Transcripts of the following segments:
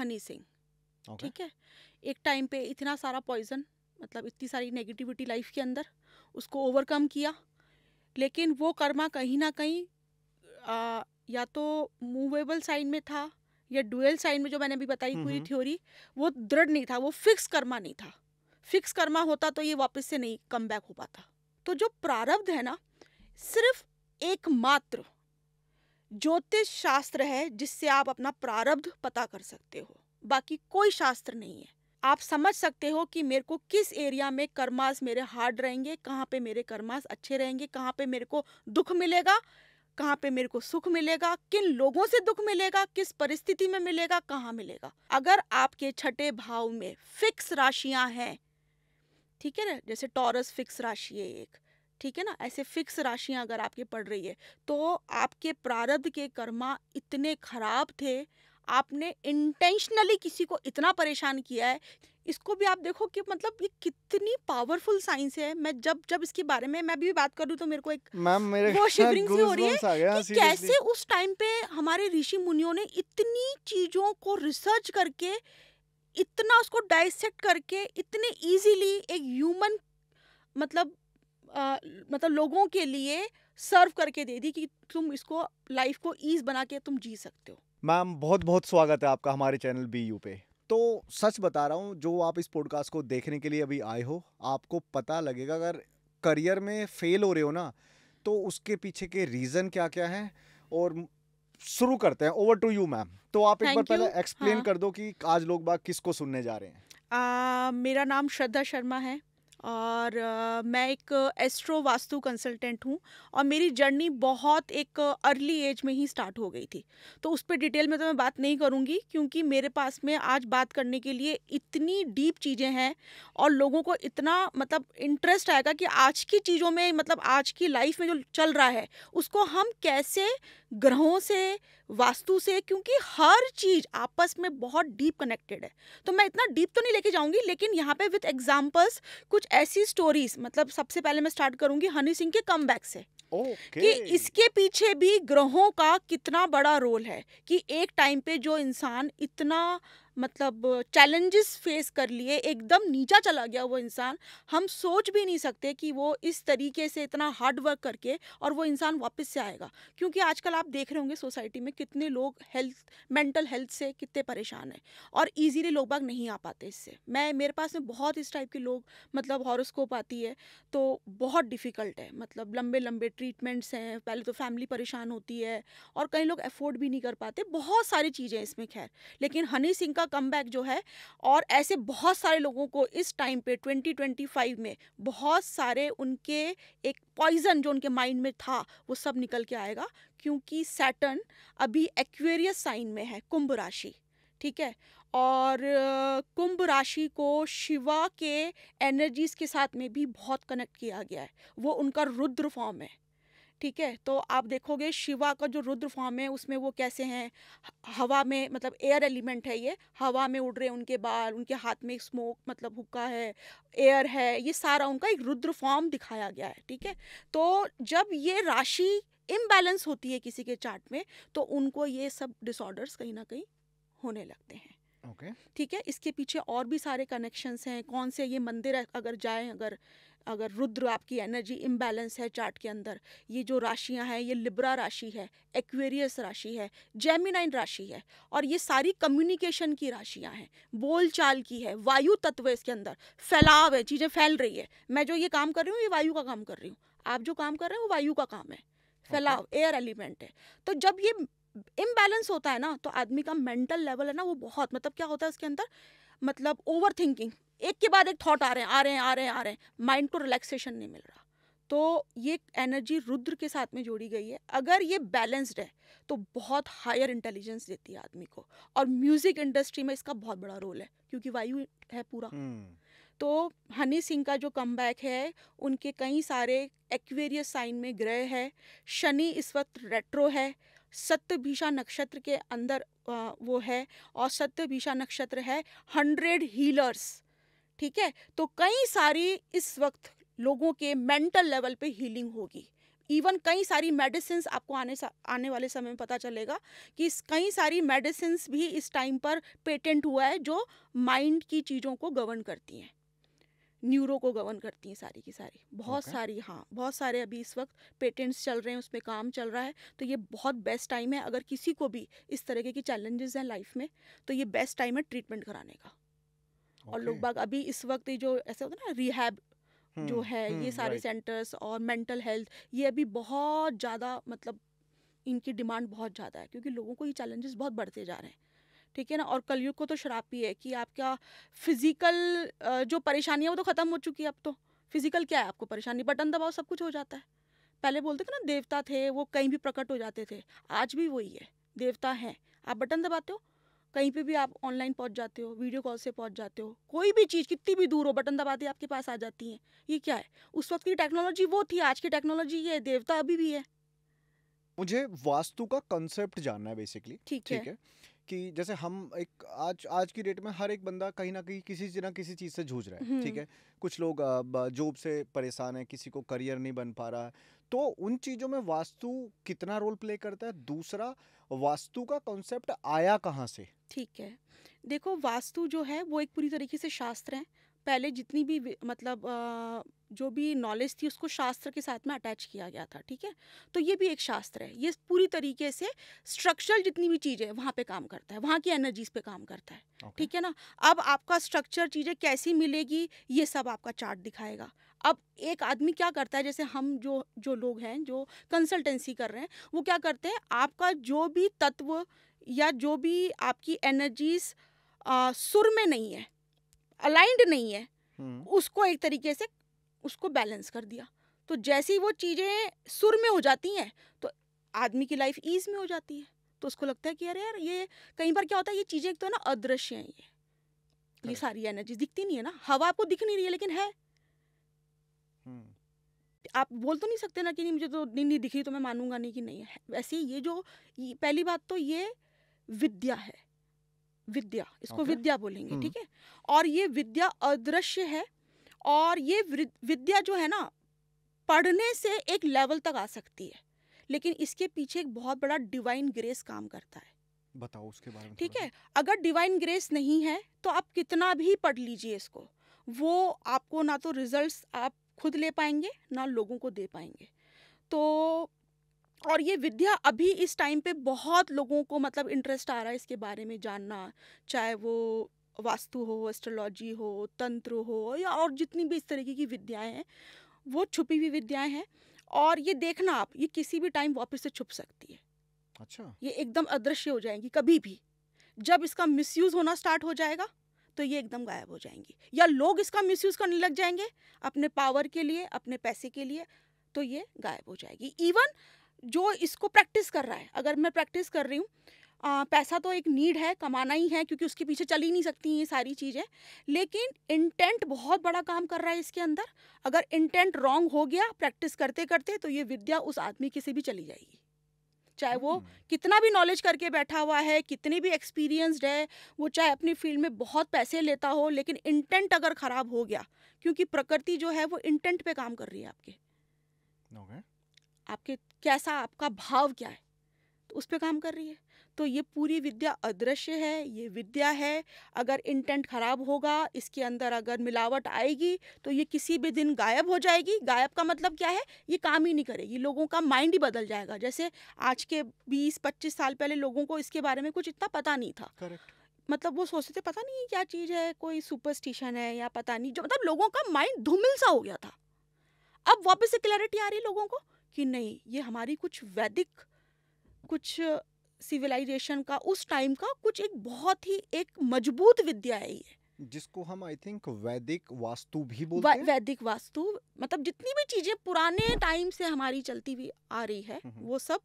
Honey Singh okay. ठीक है एक टाइम पे इतना सारा पॉइजन मतलब इतनी सारी नेगेटिविटी लाइफ के अंदर उसको ओवरकम किया लेकिन वो कर्मा कहीं ना कहीं आ, या तो मूवेबल साइन में था या डुअल साइन में जो मैंने अभी बताई हम्म, पूरी थ्योरी हम्म। वो दृढ़ नहीं था वो फिक्स कर्मा नहीं था फिक्स कर्मा होता तो ये वापस से नहीं कम बैक हो पाता तो जो प्रारब्ध है ना सिर्फ एकमात्र ज्योतिष शास्त्र है जिससे आप अपना प्रारब्ध पता कर सकते हो बाकी कोई शास्त्र नहीं है आप समझ सकते हो कि मेरे को किस एरिया में कर्मास मेरे हार्ड रहेंगे कहाँ पे मेरे कर्मास अच्छे रहेंगे कहाँ पे मेरे को दुख मिलेगा कहाँ पे मेरे को सुख मिलेगा किन लोगों से दुख मिलेगा किस परिस्थिति में मिलेगा कहाँ मिलेगा अगर आपके छठे भाव में फिक्स राशियां हैं ठीक है ना जैसे टॉरस फिक्स राशि है एक ठीक है ना ऐसे फिक्स राशियां अगर आपके पड़ रही है तो आपके प्रारब्ध के कर्मा इतने खराब थे आपने इंटेंशनली किसी को इतना परेशान किया है इसको भी आप देखो कि मतलब ये कितनी पावरफुल साइंस है मैं जब जब इसके बारे में मैं भी बात करूँ तो मेरे को एक मेरे वो शिवरिंग सी हो रही है कि कैसे उस टाइम पे हमारे ऋषि मुनियों ने इतनी चीज़ों को रिसर्च करके इतना उसको डाइसेक्ट करके इतने इजीली एक ह्यूमन मतलब आ, मतलब लोगों के लिए सर्व करके दे दी कि तुम इसको लाइफ को ईज बना के तुम जी सकते हो मैम बहुत बहुत स्वागत है आपका हमारे चैनल बी यू पे तो सच बता रहा हूँ जो आप इस पॉडकास्ट को देखने के लिए अभी आए हो आपको पता लगेगा अगर करियर में फेल हो रहे हो ना तो उसके पीछे के रीज़न क्या क्या हैं और शुरू करते हैं ओवर टू यू मैम तो आप एक बार पहले एक्सप्लेन हाँ। कर दो कि आज लोग बाग किसको सुनने जा रहे हैं आ, मेरा नाम श्रद्धा शर्मा है और uh, मैं एक एस्ट्रो वास्तु कंसल्टेंट हूँ और मेरी जर्नी बहुत एक अर्ली एज में ही स्टार्ट हो गई थी तो उस पर डिटेल में तो मैं बात नहीं करूँगी क्योंकि मेरे पास में आज बात करने के लिए इतनी डीप चीज़ें हैं और लोगों को इतना मतलब इंटरेस्ट आएगा कि आज की चीज़ों में मतलब आज की लाइफ में जो चल रहा है उसको हम कैसे ग्रहों से वास्तु से क्योंकि हर चीज आपस में बहुत डीप कनेक्टेड है तो मैं इतना डीप तो नहीं लेके जाऊंगी लेकिन यहाँ पे विथ एग्जाम्पल्स कुछ ऐसी स्टोरीज मतलब सबसे पहले मैं स्टार्ट करूंगी हनी सिंह के कम से Okay. कि इसके पीछे भी ग्रहों का कितना बड़ा रोल है कि एक टाइम पे जो इंसान इतना मतलब चैलेंजेस फेस कर लिए एकदम नीचा चला गया वो इंसान हम सोच भी नहीं सकते कि वो इस तरीके से इतना हार्ड वर्क करके और वो इंसान वापस से आएगा क्योंकि आजकल आप देख रहे होंगे सोसाइटी में कितने लोग हेल्थ मेंटल हेल्थ से कितने परेशान हैं और ईजीली लोग बाग नहीं आ पाते इससे मैं मेरे पास में बहुत इस टाइप के लोग मतलब हॉरोस्कोप आती है तो बहुत डिफ़िकल्ट है मतलब लंबे लंबे ट्रीटमेंट्स हैं पहले तो फैमिली परेशान होती है और कई लोग अफोर्ड भी नहीं कर पाते बहुत सारी चीज़ें इसमें खैर लेकिन हनी सिंह का कम जो है और ऐसे बहुत सारे लोगों को इस टाइम पे 2025 में बहुत सारे उनके एक पॉइजन जो उनके माइंड में था वो सब निकल के आएगा क्योंकि सैटर्न अभी एक्वेरियस साइन में है कुंभ राशि ठीक है और कुंभ राशि को शिवा के एनर्जीज के साथ में भी बहुत कनेक्ट किया गया है वो उनका रुद्र फॉर्म है ठीक है तो आप देखोगे शिवा का जो रुद्र फॉर्म है उसमें वो कैसे हैं हवा में मतलब एयर एलिमेंट है ये हवा में उड़ रहे उनके बाल उनके हाथ में स्मोक मतलब हुक्का है एयर है ये सारा उनका एक रुद्र फॉर्म दिखाया गया है ठीक है तो जब ये राशि इम्बैलेंस होती है किसी के चार्ट में तो उनको ये सब डिसऑर्डर्स कहीं ना कहीं होने लगते हैं ठीक okay. ठीक है इसके पीछे और भी सारे कनेक्शंस हैं कौन से ये मंदिर अगर जाए अगर अगर रुद्र आपकी एनर्जी इम्बैलेंस है चार्ट के अंदर ये जो राशियां हैं ये लिब्रा राशि है एक्वेरियस राशि है जेमिनाइन राशि है और ये सारी कम्युनिकेशन की राशियां हैं बोलचाल की है वायु तत्व इसके अंदर फैलाव है चीज़ें फैल रही है मैं जो ये काम कर रही हूँ ये वायु का काम कर रही हूँ आप जो काम कर रहे हैं वो वायु का काम है फैलाव एयर एलिमेंट है तो जब ये इम्बैलेंस होता है ना तो आदमी का मेंटल लेवल है ना वो बहुत मतलब क्या होता है उसके अंदर मतलब ओवर थिंकिंग एक के बाद एक थॉट आ रहे हैं आ रहे हैं आ रहे हैं आ रहे हैं माइंड को रिलैक्सेशन नहीं मिल रहा तो ये एनर्जी रुद्र के साथ में जोड़ी गई है अगर ये बैलेंस्ड है तो बहुत हायर इंटेलिजेंस देती है आदमी को और म्यूजिक इंडस्ट्री में इसका बहुत बड़ा रोल है क्योंकि वायु है पूरा hmm. तो हनी सिंह का जो कम है उनके कई सारे एक्वेरियस साइन में ग्रह है शनि इस वक्त रेट्रो है सत्यभिषा नक्षत्र के अंदर वो है और सत्यभिषा नक्षत्र है हंड्रेड हीलर्स ठीक है तो कई सारी इस वक्त लोगों के मेंटल लेवल पे हीलिंग होगी इवन कई सारी मेडिसिन आपको आने आने वाले समय में पता चलेगा कि कई सारी मेडिसिन भी इस टाइम पर पेटेंट हुआ है जो माइंड की चीज़ों को गवर्न करती हैं न्यूरो को गवर्न करती हैं सारी की सारी बहुत okay. सारी हाँ बहुत सारे अभी इस वक्त पेटेंट्स चल रहे हैं उसमें काम चल रहा है तो ये बहुत बेस्ट टाइम है अगर किसी को भी इस तरह के चैलेंजेस हैं लाइफ में तो ये बेस्ट टाइम है ट्रीटमेंट कराने का और लोग बाग अभी इस वक्त जो ऐसे होता है ना रिहैब हम्म, जो है ये हम्म, सारे सेंटर्स और मेंटल हेल्थ ये अभी बहुत ज़्यादा मतलब इनकी डिमांड बहुत ज़्यादा है क्योंकि लोगों को ये चैलेंजेस बहुत बढ़ते जा रहे हैं ठीक है ना और कलयुग को तो शराब ही है कि आपका फिजिकल जो परेशानी है वो तो ख़त्म हो चुकी है अब तो फिजिकल क्या है आपको परेशानी बटन दबाओ सब कुछ हो जाता है पहले बोलते थे ना देवता थे वो कहीं भी प्रकट हो जाते थे आज भी वही है देवता हैं आप बटन दबाते हो कहीं पे भी आप ऑनलाइन पहुंच जाते हो वीडियो कॉल से पहुंच जाते हो कोई भी चीज़ कितनी भी दूर हो बटन दबाते आपके पास आ जाती है ये क्या है उस वक्त की टेक्नोलॉजी वो थी आज की टेक्नोलॉजी ये देवता अभी भी है मुझे वास्तु का कंसेप्ट जानना है बेसिकली ठीक है, है। कि जैसे हम एक आज आज की डेट में हर एक बंदा कहीं ना कहीं किसी ना किसी चीज़ से जूझ रहा है ठीक हम्म। है कुछ लोग जॉब से परेशान है किसी को करियर नहीं बन पा रहा है तो उन चीज़ों में वास्तु कितना रोल प्ले करता है दूसरा वास्तु का कॉन्सेप्ट आया कहाँ से ठीक है देखो वास्तु जो है वो एक पूरी तरीके से शास्त्र है पहले जितनी भी मतलब जो भी नॉलेज थी उसको शास्त्र के साथ में अटैच किया गया था ठीक है तो ये भी एक शास्त्र है ये पूरी तरीके से स्ट्रक्चरल जितनी भी चीज़ें वहाँ पे काम करता है वहाँ की एनर्जीज पे काम करता है okay. ठीक है ना अब आपका स्ट्रक्चर चीज़ें कैसी मिलेगी ये सब आपका चार्ट दिखाएगा अब एक आदमी क्या करता है जैसे हम जो जो लोग हैं जो कंसल्टेंसी कर रहे हैं वो क्या करते हैं आपका जो भी तत्व या जो भी आपकी एनर्जीज सुर में नहीं है अलाइंड नहीं है हम्म। उसको एक तरीके से उसको बैलेंस कर दिया तो जैसी वो चीज़ें सुर में हो जाती हैं तो आदमी की लाइफ ईज में हो जाती है तो उसको लगता है कि अरे यार ये कई बार क्या होता है ये चीज़ें एक तो ना अदृश्य हैं ये ये सारी एनर्जी दिखती नहीं है ना हवा आपको दिख नहीं रही है लेकिन है हम्म। आप बोल तो नहीं सकते ना कि नहीं मुझे तो नहीं, दिख रही तो मैं मानूंगा नहीं कि नहीं है वैसे ये जो ये, पहली बात तो ये विद्या है विद्या इसको okay. विद्या बोलेंगे हम्म। ठीक है और ये विद्या अदृश्य है और ये विद्या जो है ना पढ़ने से एक लेवल तक आ सकती है लेकिन इसके पीछे एक बहुत बड़ा डिवाइन ग्रेस काम करता है बताओ उसके बारे में ठीक है अगर डिवाइन ग्रेस नहीं है तो आप कितना भी पढ़ लीजिए इसको वो आपको ना तो रिजल्ट्स आप खुद ले पाएंगे ना लोगों को दे पाएंगे तो और ये विद्या अभी इस टाइम पे बहुत लोगों को मतलब इंटरेस्ट आ रहा है इसके बारे में जानना चाहे वो वास्तु हो एस्ट्रोलॉजी हो तंत्र हो या और जितनी भी इस तरीके की विद्याएं हैं वो छुपी हुई विद्याएं हैं और ये देखना आप ये किसी भी टाइम वापस से छुप सकती है अच्छा ये एकदम अदृश्य हो जाएंगी कभी भी जब इसका मिस होना स्टार्ट हो जाएगा तो ये एकदम गायब हो जाएंगी या लोग इसका मिस करने लग जाएंगे अपने पावर के लिए अपने पैसे के लिए तो ये गायब हो जाएगी इवन जो इसको प्रैक्टिस कर रहा है अगर मैं प्रैक्टिस कर रही हूँ पैसा तो एक नीड है कमाना ही है क्योंकि उसके पीछे चल ही नहीं सकती ये सारी चीज़ें लेकिन इंटेंट बहुत बड़ा काम कर रहा है इसके अंदर अगर इंटेंट रॉन्ग हो गया प्रैक्टिस करते करते तो ये विद्या उस आदमी के से भी चली जाएगी चाहे वो हम्म। कितना भी नॉलेज करके बैठा हुआ है कितने भी एक्सपीरियंस्ड है वो चाहे अपनी फील्ड में बहुत पैसे लेता हो लेकिन इंटेंट अगर ख़राब हो गया क्योंकि प्रकृति जो है वो इंटेंट पे काम कर रही है आपके okay. आपके कैसा आपका भाव क्या है तो उस पर काम कर रही है तो ये पूरी विद्या अदृश्य है ये विद्या है अगर इंटेंट खराब होगा इसके अंदर अगर मिलावट आएगी तो ये किसी भी दिन गायब हो जाएगी गायब का मतलब क्या है ये काम ही नहीं करेगी लोगों का माइंड ही बदल जाएगा जैसे आज के 20-25 साल पहले लोगों को इसके बारे में कुछ इतना पता नहीं था Correct. मतलब वो सोचते थे पता नहीं क्या चीज़ है कोई सुपरस्टिशन है या पता नहीं जो मतलब लोगों का माइंड धुमिल सा हो गया था अब वापस से क्लैरिटी आ रही है लोगों को कि नहीं ये हमारी कुछ वैदिक कुछ सिविलाइजेशन का उस टाइम का कुछ एक बहुत ही एक मजबूत विद्या है ये जिसको हम आई थिंक वैदिक वास्तु भी बोलते हैं वैदिक वास्तु मतलब जितनी भी चीजें पुराने टाइम से हमारी चलती हुई आ रही है हम्म, हम्म। वो सब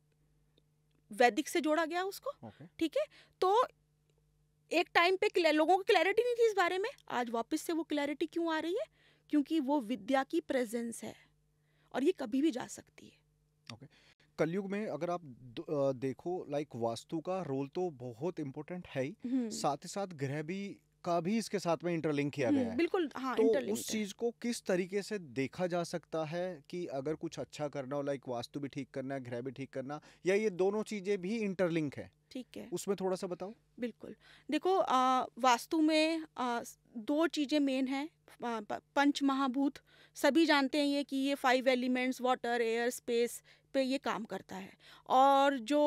वैदिक से जोड़ा गया उसको ठीक है तो एक टाइम पे लोगों को क्लैरिटी नहीं थी इस बारे में आज वापस से वो क्लैरिटी क्यों आ रही है क्योंकि वो विद्या की प्रेजेंस है और ये कभी भी जा सकती है ओके okay. कलयुग में अगर आप देखो लाइक वास्तु का रोल तो बहुत इम्पोर्टेंट है ही हम्म। साथ ही साथ ग्रह भी का भी इसके साथ में इंटरलिंक किया गया हम्म, है बिल्कुल हाँ, तो उस चीज को किस तरीके से देखा जा सकता है कि अगर कुछ अच्छा करना हो लाइक वास्तु भी ठीक करना है ग्रह भी ठीक करना या ये दोनों चीजें भी इंटरलिंक है ठीक है उसमें थोड़ा सा बताओ बिल्कुल देखो आ, वास्तु में आ, दो चीज़ें मेन हैं पंच महाभूत सभी जानते हैं ये कि ये five elements water air space पे ये काम करता है और जो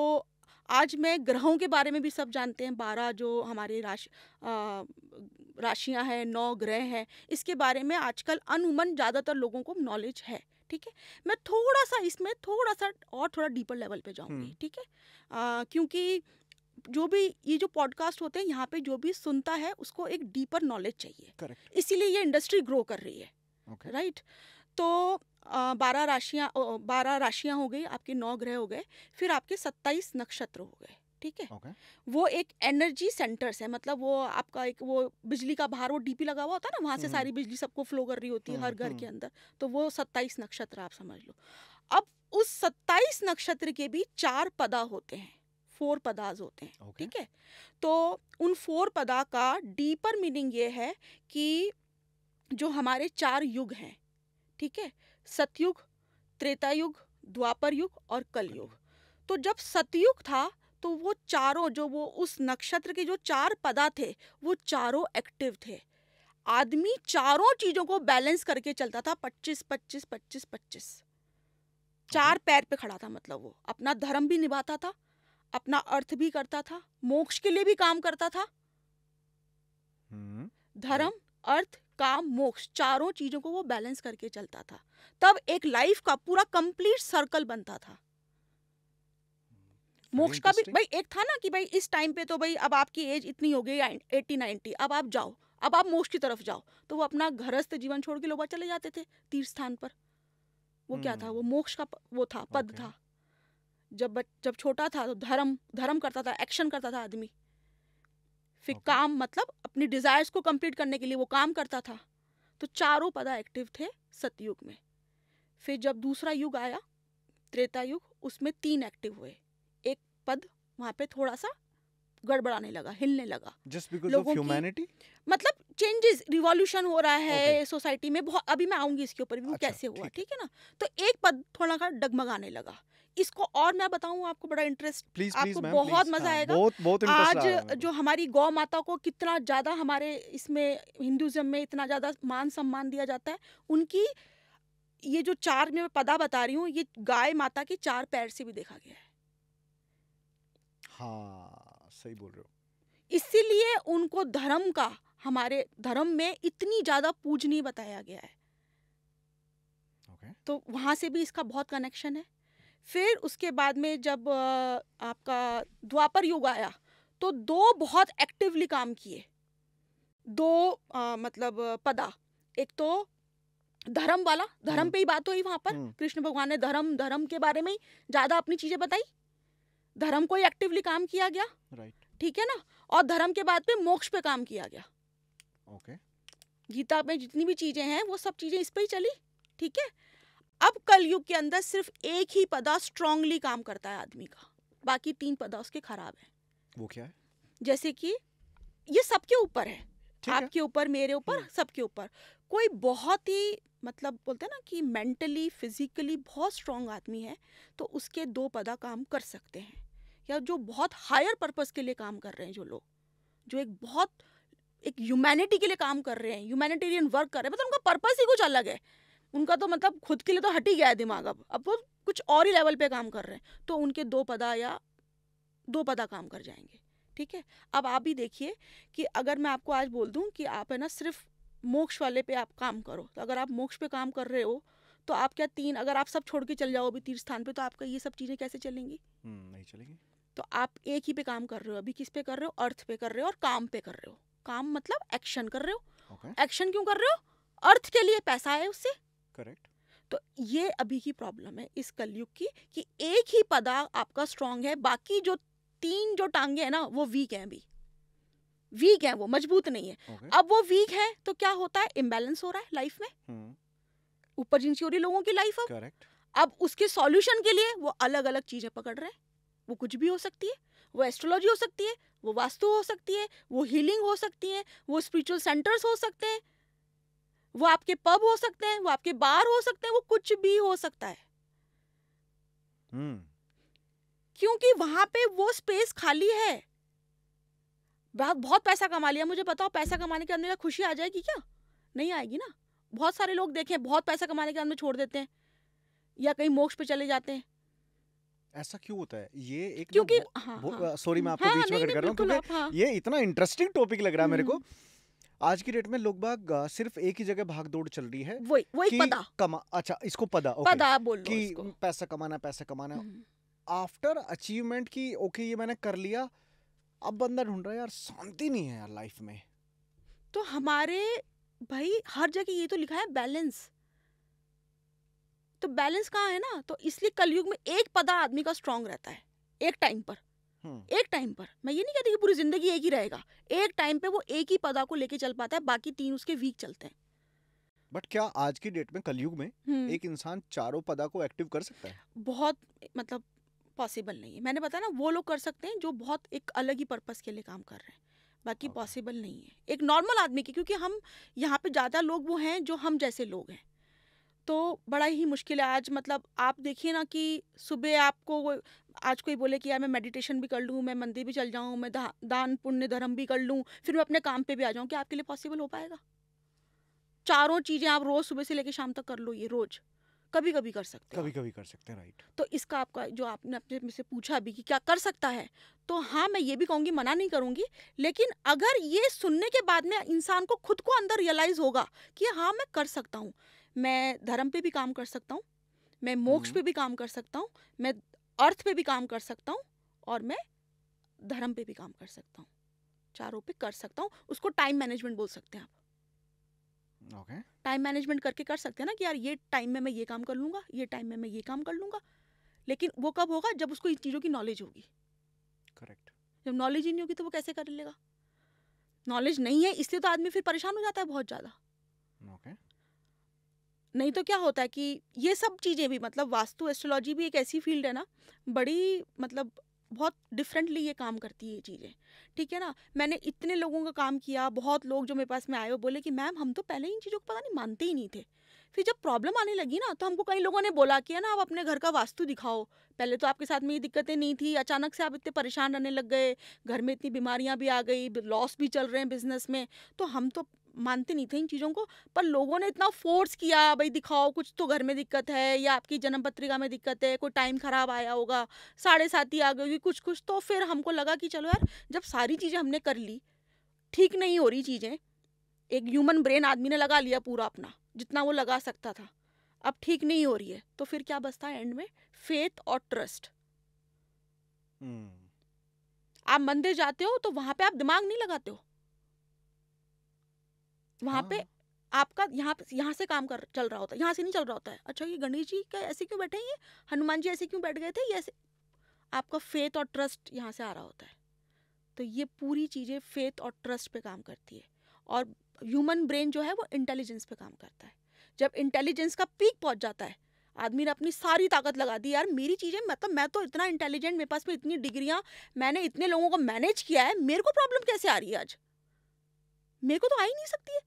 आज मैं ग्रहों के बारे में भी सब जानते हैं बारह जो हमारे राशि राशियां हैं नौ ग्रह हैं इसके बारे में आजकल अनुमन ज़्यादातर लोगों को नॉलेज है ठीक है मैं थोड़ा सा इसमें थोड़ा सा और थोड़ा डीपर लेवल पे जाऊंगी हम्म। ठीक है क्योंकि जो भी ये जो पॉडकास्ट होते हैं यहाँ पे जो भी सुनता है उसको एक डीपर नॉलेज चाहिए इसीलिए ये इंडस्ट्री ग्रो कर रही है राइट okay. right? तो बारह राशियाँ बारह राशियाँ हो गई आपके नौ ग्रह हो गए फिर आपके सत्ताईस नक्षत्र हो गए ठीक है okay. वो एक एनर्जी सेंटर्स है मतलब वो आपका एक वो बिजली का बाहर वो डीपी लगा हुआ होता है ना वहाँ से हम्म, हम्म। सारी बिजली सबको फ्लो कर रही होती है हम्म, हर घर के अंदर तो वो सत्ताईस नक्षत्र आप समझ लो अब उस सत्ताईस नक्षत्र के भी चार पदा होते हैं फोर पदाज होते हैं ठीक okay. है तो उन फोर पदा का डीपर मीनिंग ये है कि जो हमारे चार युग हैं ठीक है सतयुग त्रेता युग द्वापर युग और कलयुग तो जब सतयुग था तो वो चारों जो वो उस नक्षत्र के जो चार पदा थे वो चारों एक्टिव थे आदमी चारों चीजों को बैलेंस करके चलता था पच्चीस पच्चीस पच्चीस पच्चीस चार पैर पे खड़ा था मतलब वो अपना धर्म भी निभाता था अपना अर्थ भी करता था मोक्ष के लिए भी काम करता था हम्म, धर्म अर्थ काम मोक्ष चारों चीजों को वो बैलेंस करके चलता था तब एक लाइफ का पूरा कंप्लीट सर्कल बनता था hmm, मोक्ष का भी भाई एक था ना कि भाई इस टाइम पे तो भाई अब आपकी एज इतनी हो गई एट्टी नाइनटी अब आप जाओ अब आप मोक्ष की तरफ जाओ तो वो अपना घरस्थ जीवन छोड़ के लोग चले जाते थे तीर्थ स्थान पर वो क्या था hmm. वो मोक्ष का वो था पद था जब जब छोटा था तो धर्म धर्म करता था एक्शन करता था आदमी फिर okay. काम मतलब अपनी डिजायर्स को कंप्लीट करने के लिए वो काम करता था तो चारों पदा एक्टिव थे सतयुग में फिर जब दूसरा युग आया त्रेता युग उसमें तीन एक्टिव हुए एक पद वहाँ पे थोड़ा सा गड़बड़ाने लगा हिलने लगा जस्ट बिकॉज ऑफ ह्यूमैनिटी मतलब चेंजेस रिवॉल्यूशन हो रहा है सोसाइटी okay. में बहुत अभी मैं आऊंगी इसके ऊपर भी अच्छा, कैसे हुआ ठीक है ना तो एक पद थोड़ा सा डगमगाने लगा इसको और मैं बताऊं आपको बड़ा इंटरेस्ट आपको please, बहुत please, मजा हाँ, आएगा बहुत, बहुत आज जो हमारी गौ माता को कितना ज्यादा हमारे इसमें हिंदुज्म में इतना ज्यादा मान सम्मान दिया जाता है उनकी ये जो चार में पदा बता रही हूँ ये गाय माता के चार पैर से भी देखा गया है हाँ सही बोल रहे हो इसीलिए उनको धर्म का हमारे धर्म में इतनी ज्यादा पूजनीय बताया गया है okay. तो वहां से भी इसका बहुत कनेक्शन है फिर उसके बाद में जब आपका द्वापर युग आया तो दो बहुत एक्टिवली काम किए दो आ, मतलब पदा एक तो धर्म वाला धर्म हम्म। पे ही बात हुई वहां पर हम्म। कृष्ण भगवान ने धर्म धर्म के बारे में ही ज्यादा अपनी चीजें बताई धर्म को एक्टिवली काम किया गया राइट right. ठीक है ना और धर्म के बाद पे मोक्ष पे काम किया गया ओके okay. गीता में जितनी भी चीजें हैं वो सब चीजें इस पर ही चली ठीक है अब कलयुग के अंदर सिर्फ एक ही पदा स्ट्रांगली काम करता है आदमी का बाकी तीन पदा उसके खराब है वो क्या है जैसे कि ये सबके ऊपर है आपके ऊपर मेरे ऊपर हम्म। सबके ऊपर कोई बहुत ही मतलब बोलते हैं ना कि मेंटली फिजिकली बहुत स्ट्रांग आदमी है तो उसके दो पदा काम कर सकते हैं या जो बहुत हायर पर्पस के लिए काम कर रहे हैं जो लोग जो एक बहुत एक ह्यूमैनिटी के लिए काम कर रहे हैं ह्यूमैनिटेरियन वर्क कर रहे हैं मतलब उनका पर्पस ही कुछ अलग है उनका तो मतलब खुद के लिए तो हट ही गया है दिमाग अब अब वो कुछ और ही लेवल पे काम कर रहे हैं तो उनके दो पदा या दो पदा काम कर जाएंगे ठीक है अब आप भी देखिए कि अगर मैं आपको आज बोल दूं कि आप है ना सिर्फ मोक्ष वाले पे आप काम करो तो अगर आप मोक्ष पे काम कर रहे हो तो आप क्या तीन अगर आप सब छोड़ के चल जाओ अभी तीर्थ स्थान पे तो आपका ये सब चीज़ें कैसे चलेंगी हम्म, नहीं चलेंगी तो आप एक ही पे काम कर रहे हो अभी किस पे कर रहे हो अर्थ पे कर रहे हो और काम पे कर रहे हो काम मतलब एक्शन कर रहे हो एक्शन okay. क्यों कर रहे हो अर्थ के लिए पैसा है उससे करेक्ट तो ये अभी की प्रॉब्लम है इस कलयुग की कि एक ही पदा आपका स्ट्रांग है बाकी जो तीन जो टांगे हैं ना वो वीक हैं अभी वीक है वो मजबूत नहीं है okay. अब वो वीक है तो क्या होता है इम्बेलेंस हो रहा है लाइफ में hmm. ऊपर hmm. जिनसी हो रही लोगों की लाइफ अब करेक्ट अब उसके सॉल्यूशन के लिए वो अलग अलग चीजें पकड़ रहे हैं वो कुछ भी हो सकती है वो एस्ट्रोलॉजी हो सकती है वो वास्तु हो सकती है वो हीलिंग हो सकती है वो स्पिरिचुअल सेंटर्स हो सकते हैं वो आपके पब हो सकते हैं वो आपके बार हो सकते हैं वो कुछ भी हो सकता है hmm. क्योंकि वहां पे वो स्पेस खाली है बहुत बहुत पैसा कमा लिया मुझे बताओ पैसा कमाने के अंदर खुशी आ जाएगी क्या नहीं आएगी ना बहुत सारे लोग देखे बहुत पैसा कमाने के अंदर छोड़ देते हैं या कहीं मोक्ष पे चले जाते हैं ऐसा क्यों होता है ये एक क्योंकि सॉरी हाँ, हाँ। मैं आपको हाँ, बीच में कर रहा हूँ ये इतना इंटरेस्टिंग टॉपिक लग रहा है मेरे को हम्म। आज की डेट में लोग बाग सिर्फ एक ही जगह भाग दौड़ चल रही है वही वही पदा कमा अच्छा इसको पदा ओके पदा बोल कि पैसा कमाना पैसा कमाना आफ्टर हम्म। अचीवमेंट की ओके ये मैंने कर लिया अब बंदा ढूंढ रहा है यार शांति नहीं है यार लाइफ में तो हमारे भाई हर जगह ये तो लिखा है बैलेंस तो बैलेंस कहाँ है ना तो इसलिए कलयुग में एक पदा आदमी का स्ट्रांग रहता है एक टाइम पर एक टाइम पर मैं ये नहीं कहती कि पूरी जिंदगी एक ही रहेगा एक टाइम पे वो एक ही पदा को लेके चल पाता है बाकी तीन उसके वीक चलते हैं बट क्या आज की डेट में कलयुग में एक इंसान चारों पदा को एक्टिव कर सकता है बहुत मतलब पॉसिबल नहीं है मैंने बताया ना वो लोग कर सकते हैं जो बहुत एक अलग ही पर्पस के लिए काम कर रहे हैं बाकी पॉसिबल नहीं है एक नॉर्मल आदमी की क्योंकि हम यहाँ पे ज़्यादा लोग वो हैं जो हम जैसे लोग हैं तो बड़ा ही मुश्किल है आज मतलब आप देखिए ना कि सुबह आपको आज कोई बोले कि यार मैं मेडिटेशन भी कर लूँ मैं मंदिर भी चल जाऊँ मैं दा, दान पुण्य धर्म भी कर लूँ फिर मैं अपने काम पे भी आ जाऊँ क्या आपके लिए पॉसिबल हो पाएगा चारों चीज़ें आप रोज़ सुबह से लेकर शाम तक कर लो ये रोज़ कभी कभी कर सकते कभी कभी कर सकते हैं राइट तो इसका आपका जो आपने अपने मुझसे पूछा भी कि क्या कर सकता है तो हाँ मैं ये भी कहूँगी मना नहीं करूँगी लेकिन अगर ये सुनने के बाद में इंसान को खुद को अंदर रियलाइज़ होगा कि हाँ मैं कर सकता हूँ मैं धर्म पे भी काम कर सकता हूँ मैं मोक्ष हम्म। पे भी काम कर सकता हूँ मैं अर्थ पे भी काम कर सकता हूँ और मैं धर्म पे भी काम कर सकता हूँ चारों पे कर सकता हूँ उसको टाइम मैनेजमेंट बोल सकते हैं आप ओके टाइम मैनेजमेंट करके कर सकते हैं ना कि यार ये टाइम में मैं ये काम कर लूँगा ये टाइम में मैं ये काम कर लूँगा लेकिन वो कब होगा जब उसको इन चीज़ों की नॉलेज होगी करेक्ट जब नॉलेज ही नहीं होगी तो वो कैसे कर लेगा नॉलेज नहीं है इसलिए तो आदमी फिर परेशान हो जाता है बहुत ज़्यादा ओके okay. नहीं तो क्या होता है कि ये सब चीज़ें भी मतलब वास्तु एस्ट्रोलॉजी भी एक ऐसी फील्ड है ना बड़ी मतलब बहुत डिफरेंटली ये काम करती है ये चीज़ें ठीक है ना मैंने इतने लोगों का काम किया बहुत लोग जो मेरे पास में आए वो बोले कि मैम हम तो पहले इन चीज़ों को पता नहीं मानते ही नहीं थे फिर जब प्रॉब्लम आने लगी ना तो हमको कई लोगों ने बोला कि है ना आप अपने घर का वास्तु दिखाओ पहले तो आपके साथ में ये दिक्कतें नहीं थी अचानक से आप इतने परेशान रहने लग गए घर में इतनी बीमारियां भी आ गई लॉस भी चल रहे हैं बिजनेस में तो हम तो मानते नहीं थे इन चीज़ों को पर लोगों ने इतना फोर्स किया भाई दिखाओ कुछ तो घर में दिक्कत है या आपकी जन्म पत्रिका में दिक्कत है कोई टाइम ख़राब आया होगा साढ़े सात ही आ गई होगी कुछ कुछ तो फिर हमको लगा कि चलो यार जब सारी चीज़ें हमने कर ली ठीक नहीं हो रही चीज़ें एक ह्यूमन ब्रेन आदमी ने लगा लिया पूरा अपना जितना वो लगा सकता था अब ठीक नहीं हो रही है तो फिर क्या बसता है एंड में फेथ और ट्रस्ट हम्म। आप मंदिर जाते हो तो वहां पे आप दिमाग नहीं लगाते हो वहाँ पे हाँ। आपका यहाँ यहाँ से काम कर चल रहा होता है यहाँ से नहीं चल रहा होता है अच्छा ये गणेश जी क्या ऐसे क्यों बैठे हैं ये हनुमान जी ऐसे क्यों बैठ गए थे ये ऐसे आपका फेथ और ट्रस्ट यहाँ से आ रहा होता है तो ये पूरी चीज़ें फेथ और ट्रस्ट पे काम करती है और ह्यूमन ब्रेन जो है वो इंटेलिजेंस पे काम करता है जब इंटेलिजेंस का पीक पहुंच जाता है आदमी ने अपनी सारी ताकत लगा दी यार मेरी चीज़ें मतलब मैं तो इतना इंटेलिजेंट मेरे पास में तो इतनी डिग्रियाँ मैंने इतने लोगों को मैनेज किया है मेरे को प्रॉब्लम कैसे आ रही है आज मेरे को तो आ ही नहीं सकती है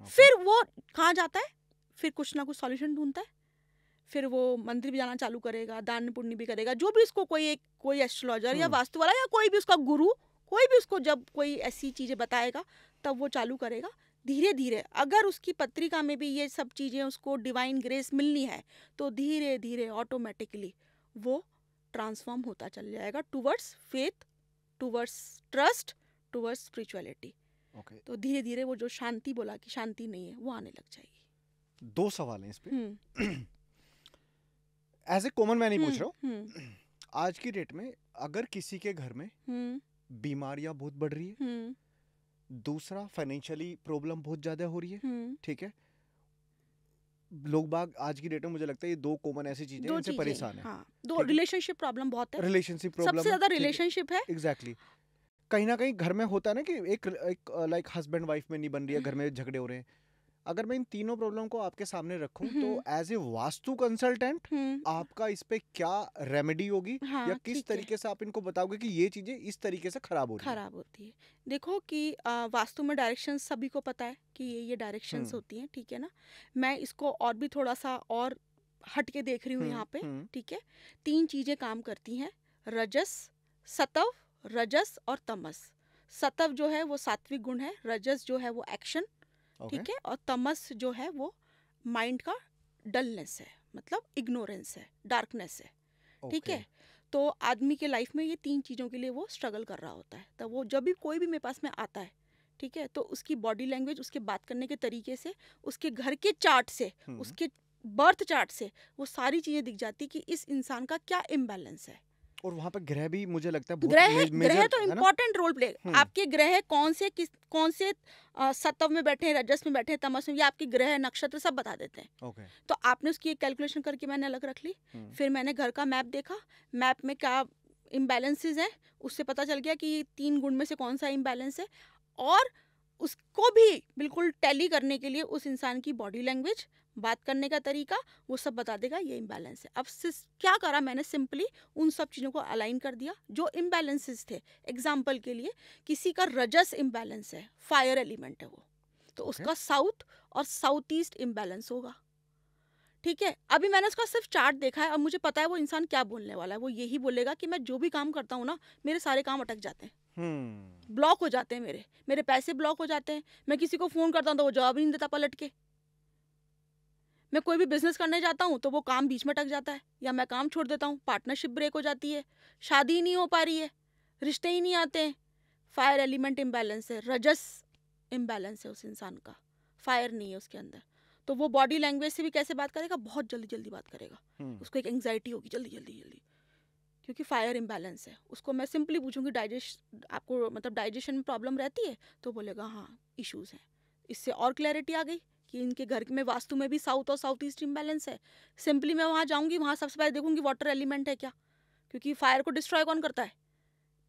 हाँ, फिर वो कहाँ जाता है फिर कुछ ना कुछ सॉल्यूशन ढूंढता है फिर वो मंदिर भी जाना चालू करेगा दान पुण्य भी करेगा जो भी उसको कोई एक कोई एस्ट्रोलॉजर या हाँ। वास्तु वाला या कोई भी उसका गुरु कोई भी उसको जब कोई ऐसी चीज़ें बताएगा तब वो चालू करेगा धीरे धीरे अगर उसकी पत्रिका में भी ये सब चीज़ें उसको डिवाइन ग्रेस मिलनी है तो धीरे धीरे ऑटोमेटिकली वो ट्रांसफॉर्म होता चल जाएगा towards faith towards trust towards spirituality okay तो धीरे धीरे वो जो शांति बोला कि शांति नहीं है वो आने लग जाएगी दो सवाल हैं इस पे एज ए कॉमन मैन ही पूछ रहा हूँ हम्म, हम्म। आज की डेट में अगर किसी के घर में हम्म। बीमारियां बहुत बढ़ रही है दूसरा फाइनेंशियली प्रॉब्लम बहुत ज्यादा हो रही है ठीक है लोग बाग आज की डेट में मुझे लगता है ये दो कॉमन ऐसी चीजें जिनसे परेशान है हाँ, दो रिलेशनशिप प्रॉब्लम बहुत है रिलेशनशिप प्रॉब्लम सबसे ज्यादा रिलेशनशिप है एग्जैक्टली exactly. कहीं ना कहीं घर में होता है ना कि एक एक लाइक हस्बैंड वाइफ में नहीं बन रही है घर में झगड़े हो रहे हैं अगर मैं इन तीनों प्रॉब्लम को आपके सामने रखूं तो as hmm. A vastu consultant hmm. आपका इस पे क्या रेमेडी होगी हाँ, या किस तरीके से आप इनको बताओगे कि ये चीजें इस तरीके से खराब होती खराब होती है देखो कि आ, वास्तु में डायरेक्शन सभी को पता है कि ये ये डायरेक्शन हम्म। होती हैं ठीक है ना मैं इसको और भी थोड़ा सा और हटके देख रही हूँ यहाँ पे ठीक है तीन चीजें काम करती हैं रजस सतव रजस और तमस सतव जो है वो सात्विक गुण है रजस जो है वो एक्शन ठीक है और तमस जो है वो माइंड का डलनेस है मतलब इग्नोरेंस है डार्कनेस है ठीक है तो आदमी के लाइफ में ये तीन चीज़ों के लिए वो स्ट्रगल कर रहा होता है तो वो जब भी कोई भी मेरे पास में आता है ठीक है तो उसकी बॉडी लैंग्वेज उसके बात करने के तरीके से उसके घर के चार्ट से हम्म। उसके बर्थ चार्ट से वो सारी चीज़ें दिख जाती कि इस इंसान का क्या इम्बैलेंस है और वहाँ पर ग्रह भी मुझे लगता है ग्रह ग्रह तो इम्पोर्टेंट रोल प्ले आपके ग्रह कौन से किस कौन से सत्व में बैठे हैं रजस में बैठे हैं तमस में ये आपके ग्रह नक्षत्र सब बता देते हैं okay. तो आपने उसकी एक कैलकुलेशन करके मैंने अलग रख ली हम्म। फिर मैंने घर का मैप देखा मैप में क्या इम्बैलेंसेज हैं उससे पता चल गया कि तीन गुण में से कौन सा इम्बैलेंस है और उसको भी बिल्कुल टैली करने के लिए उस इंसान की बॉडी लैंग्वेज बात करने का तरीका वो सब बता देगा ये इम्बैलेंस है अब क्या करा मैंने सिंपली उन सब चीज़ों को अलाइन कर दिया जो इम्बैलेंसेस थे एग्जाम्पल के लिए किसी का रजस इम्बैलेंस है फायर एलिमेंट है वो तो उसका साउथ और साउथ ईस्ट इम्बैलेंस होगा ठीक है अभी मैंने उसका सिर्फ चार्ट देखा है अब मुझे पता है वो इंसान क्या बोलने वाला है वो यही बोलेगा कि मैं जो भी काम करता हूँ ना मेरे सारे काम अटक जाते हैं ब्लॉक हम्म। हो जाते हैं मेरे मेरे पैसे ब्लॉक हो जाते हैं मैं किसी को फ़ोन करता हूँ तो वो जवाब नहीं देता पलट के मैं कोई भी बिजनेस करने जाता हूँ तो वो काम बीच में टक जाता है या मैं काम छोड़ देता हूँ पार्टनरशिप ब्रेक हो जाती है शादी ही नहीं हो पा रही है रिश्ते ही नहीं आते हैं फायर एलिमेंट इम्बैलेंस है रजस इम्बैलेंस है उस इंसान का फायर नहीं है उसके अंदर तो वो बॉडी लैंग्वेज से भी कैसे बात करेगा बहुत जल्दी जल्दी बात करेगा हम्म। उसको एक एंगजाइटी होगी जल्दी जल्दी जल्दी क्योंकि फायर इम्बैलेंस है उसको मैं सिंपली पूछूंगी डाइजेस्ट आपको मतलब डाइजेशन में प्रॉब्लम रहती है तो बोलेगा हाँ इश्यूज़ हैं इससे और क्लैरिटी आ गई कि इनके घर में वास्तु में भी साउथ और साउथ ईस्ट इम्बैलेंस है सिंपली मैं वहाँ जाऊँगी वहाँ सबसे पहले देखूँगी वाटर एलिमेंट है क्या क्योंकि फायर को डिस्ट्रॉय कौन करता है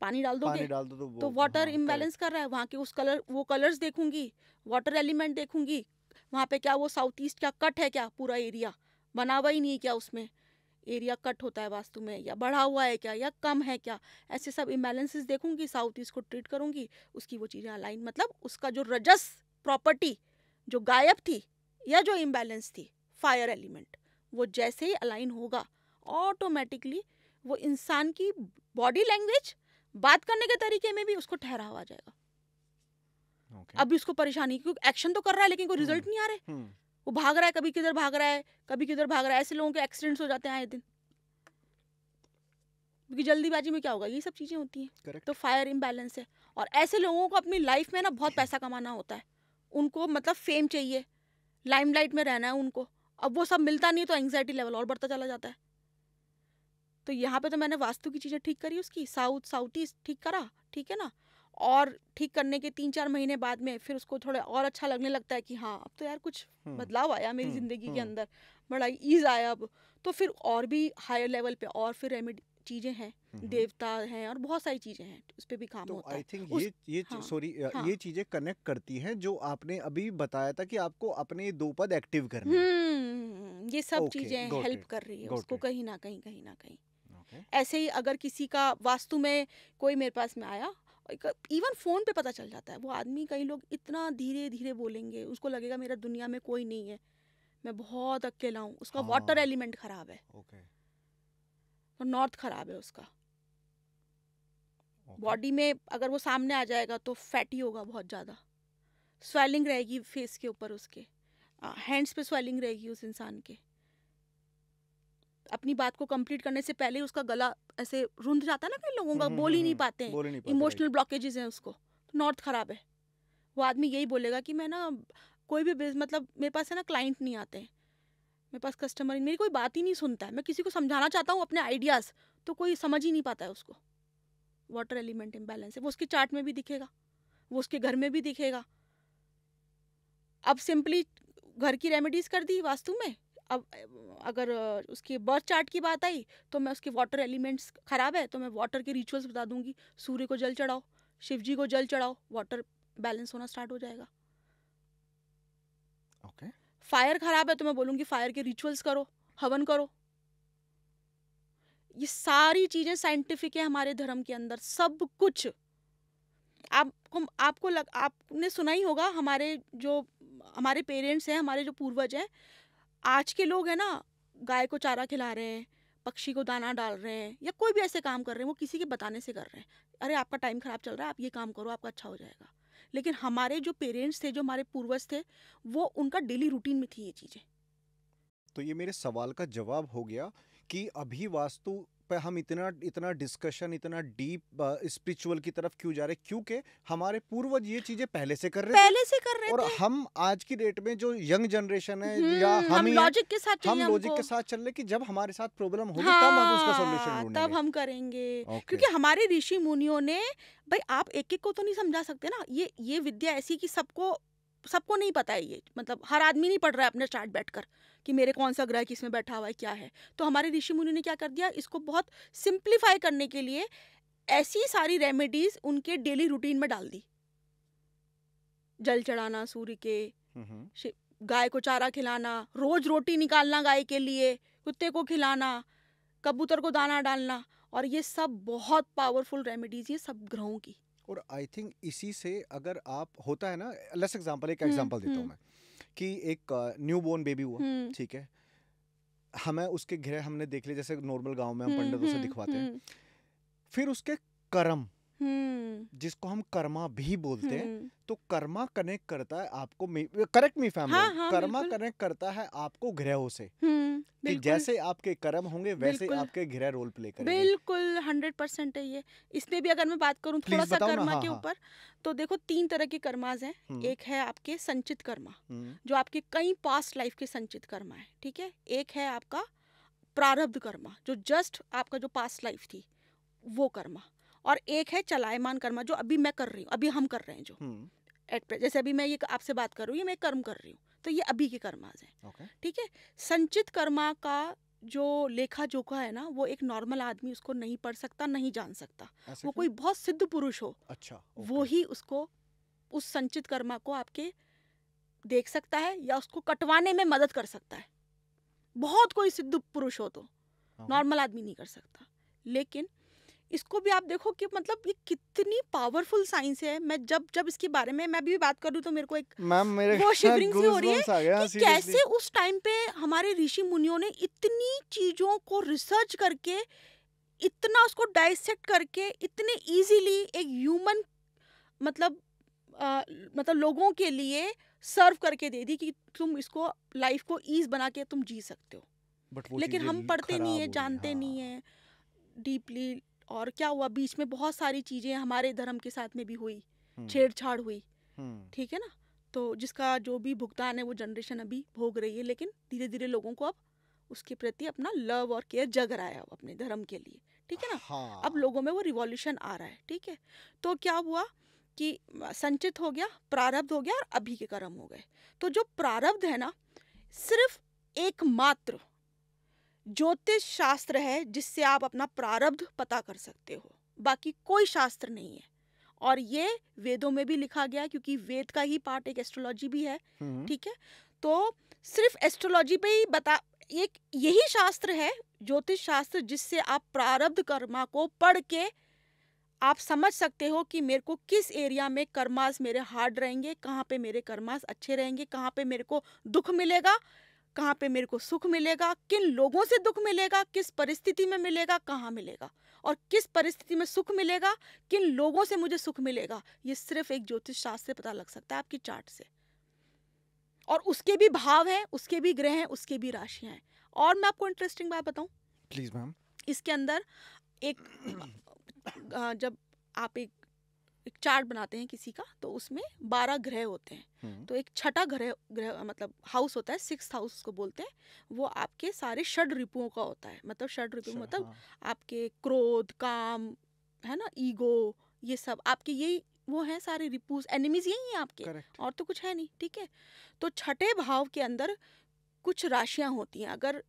पानी डाल पानी डाल दो तो वाटर तो हाँ, इम्बेलेंस कर रहा है वहाँ के उस कलर वो कलर्स देखूंगी वाटर एलिमेंट देखूंगी वहाँ पे क्या वो साउथ ईस्ट क्या कट है क्या पूरा एरिया बना हुआ ही नहीं क्या उसमें एरिया कट होता है वास्तु में या बढ़ा हुआ है क्या या कम है क्या ऐसे सब इम्बेलेंसेस देखूंगी साउथ ईस्ट को ट्रीट करूंगी उसकी वो चीज़ें अलाइन मतलब उसका जो रजस प्रॉपर्टी जो गायब थी या जो इम्बैलेंस थी फायर एलिमेंट वो जैसे ही अलाइन होगा ऑटोमेटिकली वो इंसान की बॉडी लैंग्वेज बात करने के तरीके में भी उसको ठहरा हुआ जाएगा okay. अभी उसको परेशानी क्योंकि एक्शन तो कर रहा है लेकिन कोई रिजल्ट hmm. नहीं आ रहे hmm. वो भाग रहा है कभी किधर भाग रहा है कभी किधर भाग रहा है ऐसे लोगों के एक्सीडेंट्स हो जाते हैं आए दिन क्योंकि जल्दीबाजी में क्या होगा ये सब चीज़ें होती हैं तो फायर इम्बैलेंस है और ऐसे लोगों को अपनी लाइफ में ना बहुत पैसा कमाना होता है उनको मतलब फेम चाहिए लाइमलाइट में रहना है उनको अब वो सब मिलता नहीं तो एंगजाइटी लेवल और बढ़ता चला जाता है तो यहाँ पे तो मैंने वास्तु की चीज़ें ठीक करी उसकी साउथ साउथ ईस्ट ठीक करा ठीक है ना और ठीक करने के तीन चार महीने बाद में फिर उसको थोड़ा और अच्छा लगने लगता है कि हाँ अब तो यार कुछ हम्म। बदलाव आया मेरी हम्म, ज़िंदगी के हम्म। अंदर बड़ा ईज आया अब तो फिर और भी हायर लेवल पे और फिर रेमेडी चीजें हैं हम्म। देवता हैं और बहुत सारी चीजें हैं उस पर भी काम तो होता है आई थिंक ये ये हाँ, सॉरी हाँ, ये चीजें कनेक्ट करती हैं जो आपने अभी बताया था कि आपको अपने दो पद एक्टिव करना हम्म, ये सब चीजें हेल्प कर रही है उसको कहीं ना कहीं कहीं ना कहीं ऐसे ही अगर किसी का वास्तु में कोई मेरे पास में आया इवन फ़ोन पे पता चल जाता है वो आदमी कई लोग इतना धीरे धीरे बोलेंगे उसको लगेगा मेरा दुनिया में कोई नहीं है मैं बहुत अकेला हूँ उसका वाटर एलिमेंट ख़राब है और नॉर्थ खराब है उसका बॉडी okay. में अगर वो सामने आ जाएगा तो फैटी होगा बहुत ज़्यादा स्वेलिंग रहेगी फेस के ऊपर उसके हैंड्स पे स्वेलिंग रहेगी उस इंसान के अपनी बात को कंप्लीट करने से पहले उसका गला ऐसे रुंध जाता है ना कई लोगों का हम्म, हम्म, हम्म, बोल ही नहीं पाते इमोशनल ब्लॉकेजेस हैं उसको तो नॉर्थ खराब है वो आदमी यही बोलेगा कि मैं ना कोई भी मतलब मेरे पास है ना क्लाइंट नहीं आते हैं मेरे पास कस्टमर मेरी कोई बात ही नहीं सुनता है मैं किसी को समझाना चाहता हूँ अपने आइडियाज़ तो कोई समझ ही नहीं पाता है उसको वाटर एलिमेंट इम्बैलेंस है वो उसके चार्ट में भी दिखेगा वो उसके घर में भी दिखेगा अब सिंपली घर की रेमेडीज़ कर दी वास्तु में अब अगर उसके बर्थ चार्ट की बात आई तो मैं उसके वाटर एलिमेंट्स ख़राब है तो मैं वाटर के रिचुअल्स बता दूंगी सूर्य को जल चढ़ाओ शिव जी को जल चढ़ाओ वाटर बैलेंस होना स्टार्ट हो जाएगा ओके okay. फायर खराब है तो मैं बोलूँगी फायर के रिचुअल्स करो हवन करो ये सारी चीज़ें साइंटिफिक है हमारे धर्म के अंदर सब कुछ आपको आपको लग आपने सुना ही होगा हमारे जो हमारे पेरेंट्स हैं हमारे जो पूर्वज हैं आज के लोग हैं ना गाय को चारा खिला रहे हैं पक्षी को दाना डाल रहे हैं या कोई भी ऐसे काम कर रहे हैं वो किसी के बताने से कर रहे हैं अरे आपका टाइम ख़राब चल रहा है आप ये काम करो आपका अच्छा हो जाएगा लेकिन हमारे जो पेरेंट्स थे जो हमारे पूर्वज थे वो उनका डेली रूटीन में थी ये चीज़ें तो ये मेरे सवाल का जवाब हो गया कि अभी वास्तु पर हम इतना इतना डिस्कशन इतना डीप स्पिरिचुअल की तरफ क्यों जा रहे क्योंकि हमारे पूर्वज ये चीजें पहले से कर रहे पहले से कर रहे और थे। हम आज की डेट में जो यंग जनरेशन है हम्म, या हम लॉजिक के साथ हम लॉजिक के साथ चल रहे की जब हमारे साथ प्रॉब्लम होगी हाँ, तब हम उसका हाँ, तब हम करेंगे क्योंकि हमारे ऋषि मुनियों ने भाई आप एक एक को तो नहीं समझा सकते ना ये ये विद्या ऐसी कि सबको सबको नहीं पता है ये मतलब हर आदमी नहीं पढ़ रहा है अपने चार्ट बैठकर कि मेरे कौन सा ग्रह किसमें बैठा हुआ है क्या है तो हमारे ऋषि मुनि ने क्या कर दिया इसको बहुत सिंप्लीफाई करने के लिए ऐसी सारी रेमेडीज उनके डेली रूटीन में डाल दी जल चढ़ाना सूर्य के गाय को चारा खिलाना रोज रोटी निकालना गाय के लिए कुत्ते को खिलाना कबूतर को दाना डालना और ये सब बहुत पावरफुल रेमेडीज ये सब ग्रहों की और आई थिंक इसी से अगर आप होता है ना लेस एग्जांपल एक एग्जांपल हम्म, देता हूँ हम्म। मैं कि एक न्यू बोर्न बेबी हुआ हम्म। ठीक है हमें उसके घर हमने देख लिया जैसे नॉर्मल गांव में हम पंडितों से दिखवाते हैं फिर उसके कर्म हम्म। जिसको हम कर्मा भी बोलते हैं हम्म। तो कर्मा कनेक्ट करता है आपको करेक्ट मी फैमिली हाँ, हाँ, कर्मा कनेक्ट करता है आपको ग्रहों से हम्म, कि जैसे आपके कर्म होंगे वैसे आपके ग्रह रोल प्ले करेंगे बिल्कुल हंड्रेड परसेंट है ये इसमें भी अगर मैं बात करूँ थोड़ा सा कर्मा हाँ, के हाँ। ऊपर तो देखो तीन तरह के कर्माज हैं एक है आपके संचित कर्मा जो आपके कई पास्ट लाइफ के संचित कर्मा है ठीक है एक है आपका प्रारब्ध कर्मा जो जस्ट आपका जो पास्ट लाइफ थी वो कर्मा और एक है चलायमान कर्मा जो अभी मैं कर रही हूँ अभी हम कर रहे हैं जो एट हम्म। जैसे अभी मैं ये आपसे बात कर रही हूँ मैं कर्म कर रही हूँ तो ये अभी के कर्माज हैं ठीक है संचित कर्मा का जो लेखा जोखा है ना वो एक नॉर्मल आदमी उसको नहीं पढ़ सकता नहीं जान सकता वो कोई बहुत सिद्ध पुरुष हो अच्छा वो ही उसको उस संचित कर्मा को आपके देख सकता है या उसको कटवाने में मदद कर सकता है बहुत कोई सिद्ध पुरुष हो तो नॉर्मल हाँ। आदमी नहीं कर सकता लेकिन इसको भी आप देखो कि मतलब ये कितनी पावरफुल साइंस है मैं जब जब इसके बारे में मैं भी बात करूँ तो मेरे को एक मेरे वो शिवरिंग सी हो रही है कि कैसे उस टाइम पे हमारे ऋषि मुनियों ने इतनी चीजों को रिसर्च करके इतना उसको डाइसेक्ट करके इतने इजीली एक ह्यूमन मतलब आ, मतलब लोगों के लिए सर्व करके दे दी कि तुम इसको लाइफ को ईज बना के तुम जी सकते हो लेकिन हम पढ़ते नहीं है जानते हाँ। नहीं है डीपली और क्या हुआ बीच में बहुत सारी चीजें हमारे धर्म के साथ में भी हुई हम्म। छेड़छाड़ हुई हम्म। ठीक है ना तो जिसका जो भी भुगतान है वो जनरेशन अभी भोग रही है लेकिन धीरे धीरे लोगों को अब उसके प्रति अपना लव और केयर जग रहा है अब अपने धर्म के लिए ठीक है ना हाँ। अब लोगों में वो रिवॉल्यूशन आ रहा है ठीक है तो क्या हुआ कि संचित हो गया प्रारब्ध हो गया और अभी के कर्म हो गए तो जो प्रारब्ध है ना सिर्फ एकमात्र ज्योतिष शास्त्र है जिससे आप अपना प्रारब्ध पता कर सकते हो बाकी कोई शास्त्र नहीं है और ये वेदों में भी लिखा गया क्योंकि वेद का ही पार्ट एक एस्ट्रोलॉजी भी है हम्म। ठीक है तो सिर्फ एस्ट्रोलॉजी पे ही बता एक यही शास्त्र है ज्योतिष शास्त्र जिससे आप प्रारब्ध कर्मा को पढ़ के आप समझ सकते हो कि मेरे को किस एरिया में कर्मास मेरे हार्ड रहेंगे कहाँ पे मेरे कर्मास अच्छे रहेंगे कहाँ पे मेरे को दुख मिलेगा कहाँ पे मेरे को सुख मिलेगा किन लोगों से दुख मिलेगा किस परिस्थिति में मिलेगा कहाँ मिलेगा और किस परिस्थिति में सुख मिलेगा किन लोगों से मुझे सुख मिलेगा ये सिर्फ एक ज्योतिष शास्त्र से पता लग सकता है आपकी चार्ट से और उसके भी भाव हैं उसके भी ग्रह हैं उसके भी राशियां हैं और मैं आपको इंटरेस्टिंग बात बताऊं प्लीज मैम इसके अंदर एक जब आप एक एक चार्ट बनाते हैं किसी का तो उसमें बारह ग्रह होते हैं हम्म। तो एक छठा ग्रह ग्रह मतलब हाउस होता है सिक्स हाउस को बोलते हैं वो आपके सारे षड रिपुओं का होता है मतलब षड रिपु अच्छा, मतलब हाँ। आपके क्रोध काम है ना ईगो ये सब आपके यही वो हैं सारे रिपूज एनिमीज यही हैं आपके Correct. और तो कुछ है नहीं ठीक है तो छठे भाव के अंदर कुछ राशियां होती हैं अगर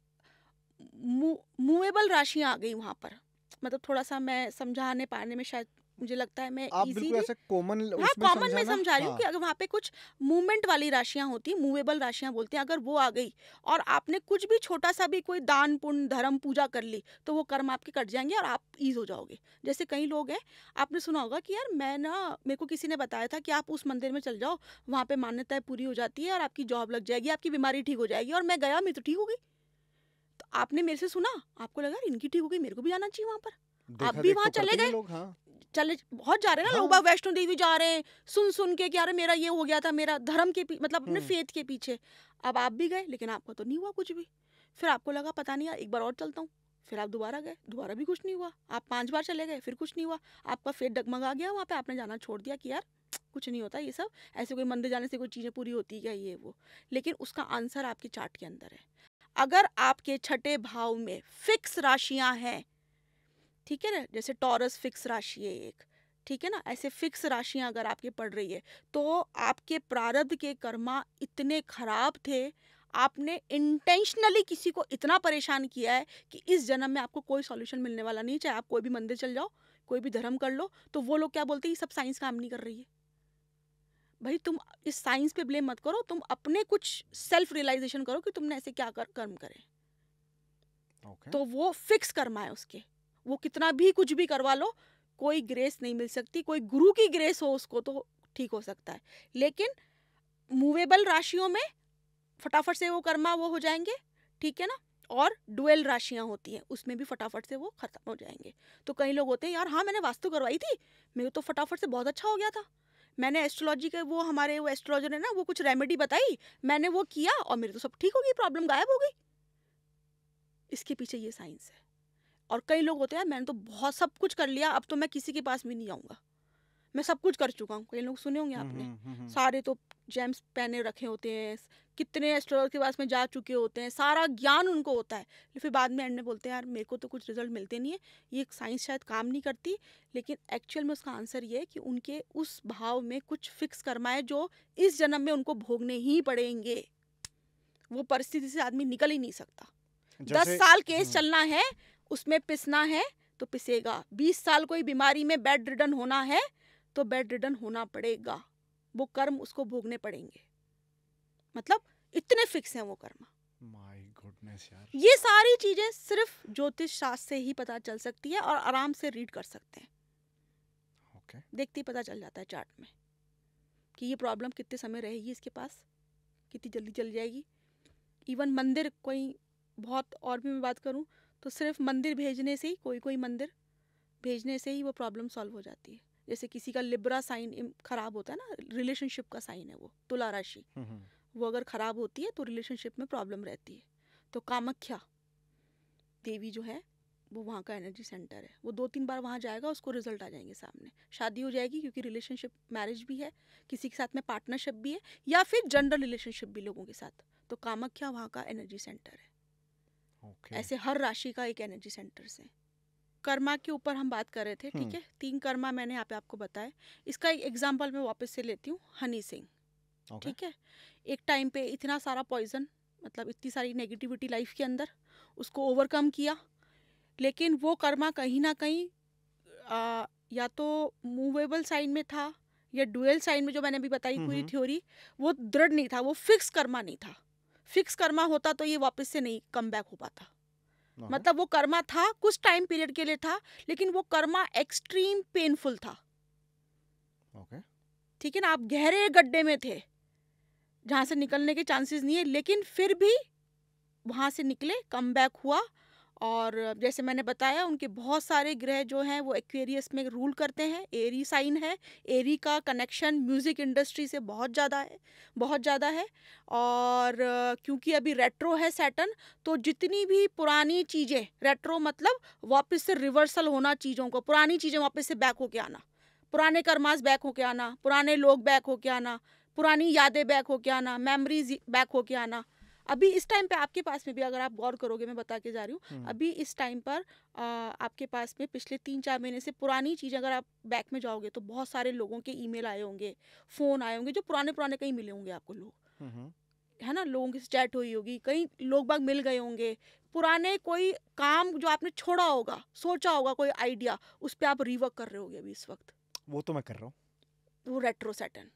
मूवेबल राशियां आ गई वहां पर मतलब थोड़ा सा मैं समझाने पाने में शायद मुझे लगता है मैं आप बिल्कुल ऐसे कॉमन हाँ कॉमन में समझा रही हूँ कि हाँ। अगर वहाँ पे कुछ मूवमेंट वाली राशियाँ होती हैं मूवेबल राशियाँ बोलते हैं अगर वो आ गई और आपने कुछ भी छोटा सा भी कोई दान पुण्य धर्म पूजा कर ली तो वो कर्म आपके कट जाएंगे और आप ईज हो जाओगे जैसे कई लोग हैं आपने सुना होगा कि यार मैं ना मेरे को किसी ने बताया था कि आप उस मंदिर में चल जाओ वहाँ पर मान्यताएं पूरी हो जाती है और आपकी जॉब लग जाएगी आपकी बीमारी ठीक हो जाएगी और मैं गया मैं तो ठीक हो गई तो आपने मेरे से सुना आपको लगा इनकी ठीक हो गई मेरे को भी जाना चाहिए वहाँ पर आप भी तो वहाँ चले गए चले बहुत जा रहे हैं ना हाँ। लोग वैष्णो देवी जा रहे हैं सुन सुन के कि यार मेरा ये हो गया था मेरा धर्म के मतलब अपने फेथ हम्म। के पीछे अब आप भी गए लेकिन आपको तो नहीं हुआ कुछ भी फिर आपको लगा पता नहीं यार एक बार और चलता हूँ फिर आप दोबारा गए दोबारा भी कुछ नहीं हुआ आप पांच बार चले गए फिर कुछ नहीं हुआ आपका फेथ डगमगा गया वहाँ पे आपने जाना छोड़ दिया कि यार कुछ नहीं होता ये सब ऐसे कोई मंदिर जाने से कोई चीज़ें पूरी होती क्या ये वो लेकिन उसका आंसर आपके चार्ट के अंदर है अगर आपके छठे भाव में फिक्स राशियां हैं ठीक है ना जैसे टॉरस फिक्स राशि है एक ठीक है ना ऐसे फिक्स राशियां अगर आपके पड़ रही है तो आपके प्रारब्ध के कर्मा इतने खराब थे आपने इंटेंशनली किसी को इतना परेशान किया है कि इस जन्म में आपको कोई सॉल्यूशन मिलने वाला नहीं चाहे आप कोई भी मंदिर चल जाओ कोई भी धर्म कर लो तो वो लोग क्या बोलते हैं ये सब साइंस काम नहीं कर रही है भाई तुम इस साइंस पे ब्लेम मत करो तुम अपने कुछ सेल्फ रियलाइजेशन करो कि तुमने ऐसे क्या कर कर्म करे okay. तो वो फिक्स कर्मा है उसके वो कितना भी कुछ भी करवा लो कोई ग्रेस नहीं मिल सकती कोई गुरु की ग्रेस हो उसको तो ठीक हो सकता है लेकिन मूवेबल राशियों में फटाफट से वो कर्मा वो हो जाएंगे ठीक है ना और डुएल राशियां होती हैं उसमें भी फटाफट से वो खत्म हो जाएंगे तो कई लोग होते हैं यार हाँ मैंने वास्तु करवाई थी मेरे तो फटाफट से बहुत अच्छा हो गया था मैंने एस्ट्रोलॉजी के वो हमारे वो एस्ट्रोलॉजर है ना वो कुछ रेमेडी बताई मैंने वो किया और मेरे तो सब ठीक हो गई प्रॉब्लम गायब हो गई इसके पीछे ये साइंस है और कई लोग होते हैं मैंने तो बहुत सब कुछ कर लिया अब तो मैं किसी के पास भी नहीं आऊँगा मैं सब कुछ कर चुका हूँ कई लोग सुने होंगे हम्म, आपने हम्म, हम्म, सारे तो जेम्स पहने रखे होते हैं कितने एस्ट्रोलॉजर के पास में जा चुके होते हैं सारा ज्ञान उनको होता है फिर बाद में एंड में बोलते हैं यार मेरे को तो कुछ रिजल्ट मिलते नहीं है ये साइंस शायद काम नहीं करती लेकिन एक्चुअल में उसका आंसर ये है कि उनके उस भाव में कुछ फिक्स कर्मा जो इस जन्म में उनको भोगने ही पड़ेंगे वो परिस्थिति से आदमी निकल ही नहीं सकता दस साल केस चलना है उसमें पिसना है तो पिसेगा बीस साल कोई बीमारी में बेड रिडन होना है तो बेड रिडन होना पड़ेगा वो कर्म उसको भोगने पड़ेंगे मतलब इतने फिक्स हैं वो कर्म माय गुडनेस यार ये सारी चीजें सिर्फ ज्योतिष शास्त्र से ही पता चल सकती है और आराम से रीड कर सकते हैं okay. देखते ही पता चल जाता है चार्ट में कि ये प्रॉब्लम कितने समय रहेगी इसके पास कितनी जल्दी चल जाएगी इवन मंदिर कोई बहुत और भी मैं बात करूँ तो सिर्फ मंदिर भेजने से ही कोई कोई मंदिर भेजने से ही वो प्रॉब्लम सॉल्व हो जाती है जैसे किसी का लिब्रा साइन खराब होता है ना रिलेशनशिप का साइन है वो तुला राशि हम्म, हम्म। वो अगर खराब होती है तो रिलेशनशिप में प्रॉब्लम रहती है तो कामाख्या देवी जो है वो वहाँ का एनर्जी सेंटर है वो दो तीन बार वहाँ जाएगा उसको रिजल्ट आ जाएंगे सामने शादी हो जाएगी क्योंकि रिलेशनशिप मैरिज भी है किसी के साथ में पार्टनरशिप भी है या फिर जनरल रिलेशनशिप भी लोगों के साथ तो कामाख्या वहाँ का एनर्जी सेंटर है okay. ऐसे हर राशि का एक एनर्जी सेंटर से कर्मा के ऊपर हम बात कर रहे थे ठीक हम्म। है तीन कर्मा मैंने यहाँ पे आपको बताया इसका एक एग्जाम्पल मैं वापस से लेती हूँ हनी सिंह okay. ठीक है एक टाइम पे इतना सारा पॉइजन मतलब इतनी सारी नेगेटिविटी लाइफ के अंदर उसको ओवरकम किया लेकिन वो कर्मा कहीं ना कहीं आ, या तो मूवेबल साइन में था या डुअल साइन में जो मैंने अभी बताई हम्म, पूरी थ्योरी हम्म। वो दृढ़ नहीं था वो फिक्स कर्मा नहीं था फिक्स कर्मा होता तो ये वापस से नहीं कम बैक हो पाता हाँ। मतलब वो कर्मा था कुछ टाइम पीरियड के लिए था लेकिन वो कर्मा एक्सट्रीम पेनफुल था ओके ठीक है ना आप गहरे गड्ढे में थे जहाँ से निकलने के चांसेस नहीं है लेकिन फिर भी वहाँ से निकले कम बैक हुआ और जैसे मैंने बताया उनके बहुत सारे ग्रह जो हैं वो एक्वेरियस में रूल करते हैं एरी साइन है एरी का कनेक्शन म्यूज़िक इंडस्ट्री से बहुत ज़्यादा है बहुत ज़्यादा है और क्योंकि अभी रेट्रो है सैटन तो जितनी भी पुरानी चीज़ें रेट्रो मतलब वापस से रिवर्सल होना चीज़ों को पुरानी चीज़ें वापस से बैक होके आना पुराने कर्मास बैक होके आना पुराने लोग बैक होके आना पुरानी यादें बैक होके आना मेमरीज बैक होके आना अभी इस टाइम पे आपके पास में भी अगर आप गौर करोगे मैं बता के जा रही हूँ अभी इस टाइम पर आ, आपके पास में पिछले तीन चार महीने से पुरानी चीज़ अगर आप बैक में जाओगे तो बहुत सारे लोगों के ई आए होंगे फ़ोन आए होंगे जो पुराने पुराने कहीं मिले होंगे आपको लोग है ना लोगों की चैट हुई होगी कई लोग बाग मिल गए होंगे पुराने कोई काम जो आपने छोड़ा होगा सोचा होगा कोई आइडिया उस पर आप रिवर्क कर रहे होगे अभी इस वक्त वो तो मैं कर रहा हूँ वो रेट्रो सैटन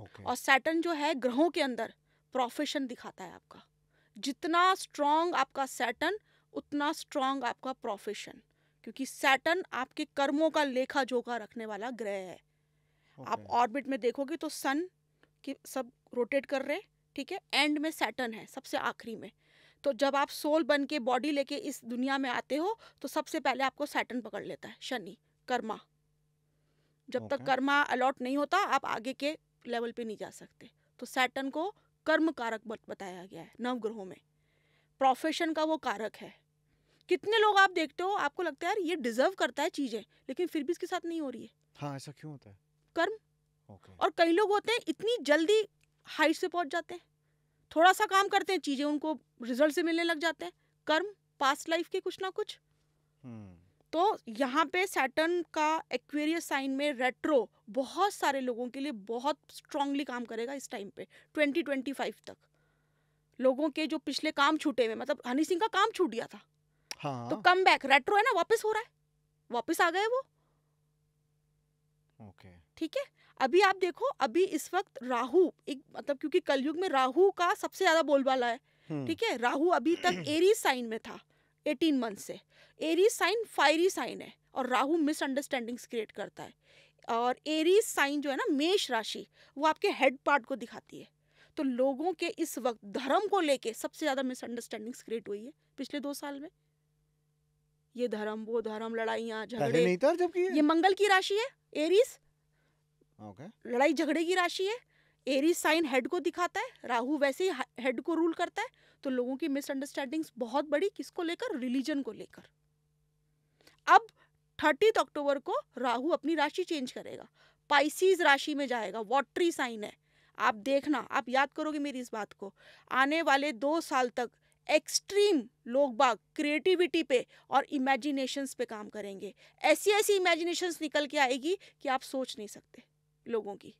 okay. और सैटन जो है ग्रहों के अंदर प्रोफेशन दिखाता है आपका जितना स्ट्रांग आपका सैटन उतना स्ट्रांग आपका प्रोफेशन क्योंकि सैटन आपके कर्मों का लेखा जोखा रखने वाला ग्रह है okay. आप ऑर्बिट में देखोगे तो सन की सब रोटेट कर रहे ठीक है एंड में सैटन है सबसे आखिरी में तो जब आप सोल बन के बॉडी लेके इस दुनिया में आते हो तो सबसे पहले आपको सैटन पकड़ लेता है शनि कर्मा जब okay. तक कर्मा अलॉट नहीं होता आप आगे के लेवल पे नहीं जा सकते तो सैटन को कर्म कारक बताया गया है नवग्रहों में प्रोफेशन का वो कारक है कितने लोग आप देखते हो आपको लगता है यार ये डिजर्व करता है चीजें लेकिन फिर भी इसके साथ नहीं हो रही है हाँ ऐसा क्यों होता है कर्म okay. और कई लोग होते हैं इतनी जल्दी हाइट से पहुंच जाते हैं थोड़ा सा काम करते हैं चीजें उनको रिजल्ट से मिलने लग जाते हैं कर्म पास्ट लाइफ के कुछ ना कुछ hmm. तो यहाँ पे सैटर्न का एक्वेरियस साइन में रेट्रो बहुत सारे लोगों के लिए बहुत स्ट्रांगली काम करेगा इस टाइम पे 2025 तक लोगों के जो पिछले काम छूटे हुए मतलब हनी सिंह का काम छूट गया था तो हाँ। तो कम बैक रेट्रो है ना वापस हो रहा है वापस आ गए वो ओके ठीक है अभी आप देखो अभी इस वक्त राहु एक मतलब क्योंकि कलयुग में राहु का सबसे ज्यादा बोलबाला है हम्म। ठीक है राहु अभी तक एरी साइन में था एटीन मंथ से एरीज साइन फायरी साइन है और राहु मिसअंडरस्टैंडिंग्स क्रिएट करता है और एरीज साइन जो है ना मेष राशि वो आपके हेड पार्ट को दिखाती है तो लोगों के इस वक्त धर्म को लेके सबसे ज़्यादा मिसअंडरस्टैंडिंग्स क्रिएट हुई है पिछले दो साल में ये धर्म वो धर्म लड़ाइयाँ झगड़े नहीं था जबकि ये मंगल की राशि है एरीज ओके लड़ाई झगड़े की राशि है एरीज साइन हेड को दिखाता है राहु वैसे ही हेड को रूल करता है तो लोगों की मिसअंडरस्टैंडिंग्स बहुत बड़ी किसको लेकर रिलीजन को लेकर अब थर्टीथ अक्टूबर को राहु अपनी राशि चेंज करेगा पाइसीज राशि में जाएगा वॉटरी साइन है आप देखना आप याद करोगे मेरी इस बात को आने वाले दो साल तक एक्सट्रीम लोग बाग क्रिएटिविटी पे और इमेजिनेशंस पे काम करेंगे ऐसी ऐसी इमेजिनेशंस निकल के आएगी कि आप सोच नहीं सकते लोगों की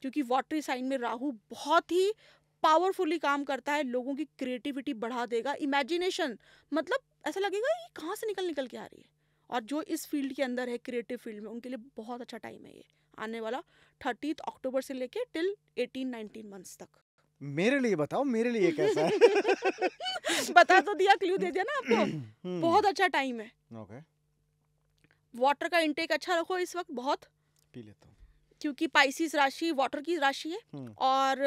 क्योंकि वॉटरी साइन में राहु बहुत ही पावरफुली काम करता है लोगों की क्रिएटिविटी बढ़ा देगा इमेजिनेशन मतलब ऐसा लगेगा ये कहाँ से निकल निकल के आ रही है और जो इस फील्ड के अंदर है क्रिएटिव फील्ड में उनके लिए बहुत अच्छा टाइम है ये आने वाला थर्टी अक्टूबर से लेके टिल एटीन नाइनटीन मंथ्स तक मेरे लिए बताओ मेरे लिए कैसा है बता तो दिया क्ल्यू दे दिया ना आपको हम्म। बहुत अच्छा टाइम है ओके okay. वाटर का इंटेक अच्छा रखो इस वक्त बहुत पी लेता क्योंकि पाइसिस राशि वाटर की राशि है हम्म। और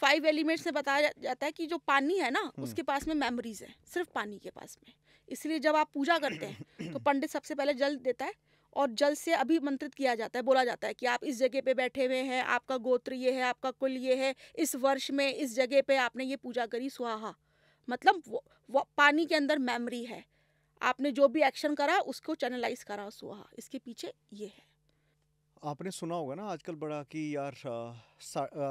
फाइव एलिमेंट्स में बताया जाता है कि जो पानी है ना हम्म। उसके पास में मेमोरीज है सिर्फ पानी के पास में इसलिए जब आप पूजा करते हैं तो पंडित सबसे पहले जल देता है और जल से अभिमंत्रित किया जाता है बोला जाता है कि आप इस जगह पे बैठे हुए हैं आपका गोत्र ये है आपका कुल ये है इस वर्ष में इस जगह पे आपने ये पूजा करी सुहा मतलब वो, वो पानी के अंदर मेमोरी है आपने जो भी एक्शन करा उसको चैनलाइज करा सुहा इसके पीछे ये है आपने सुना होगा ना आजकल बड़ा कि यार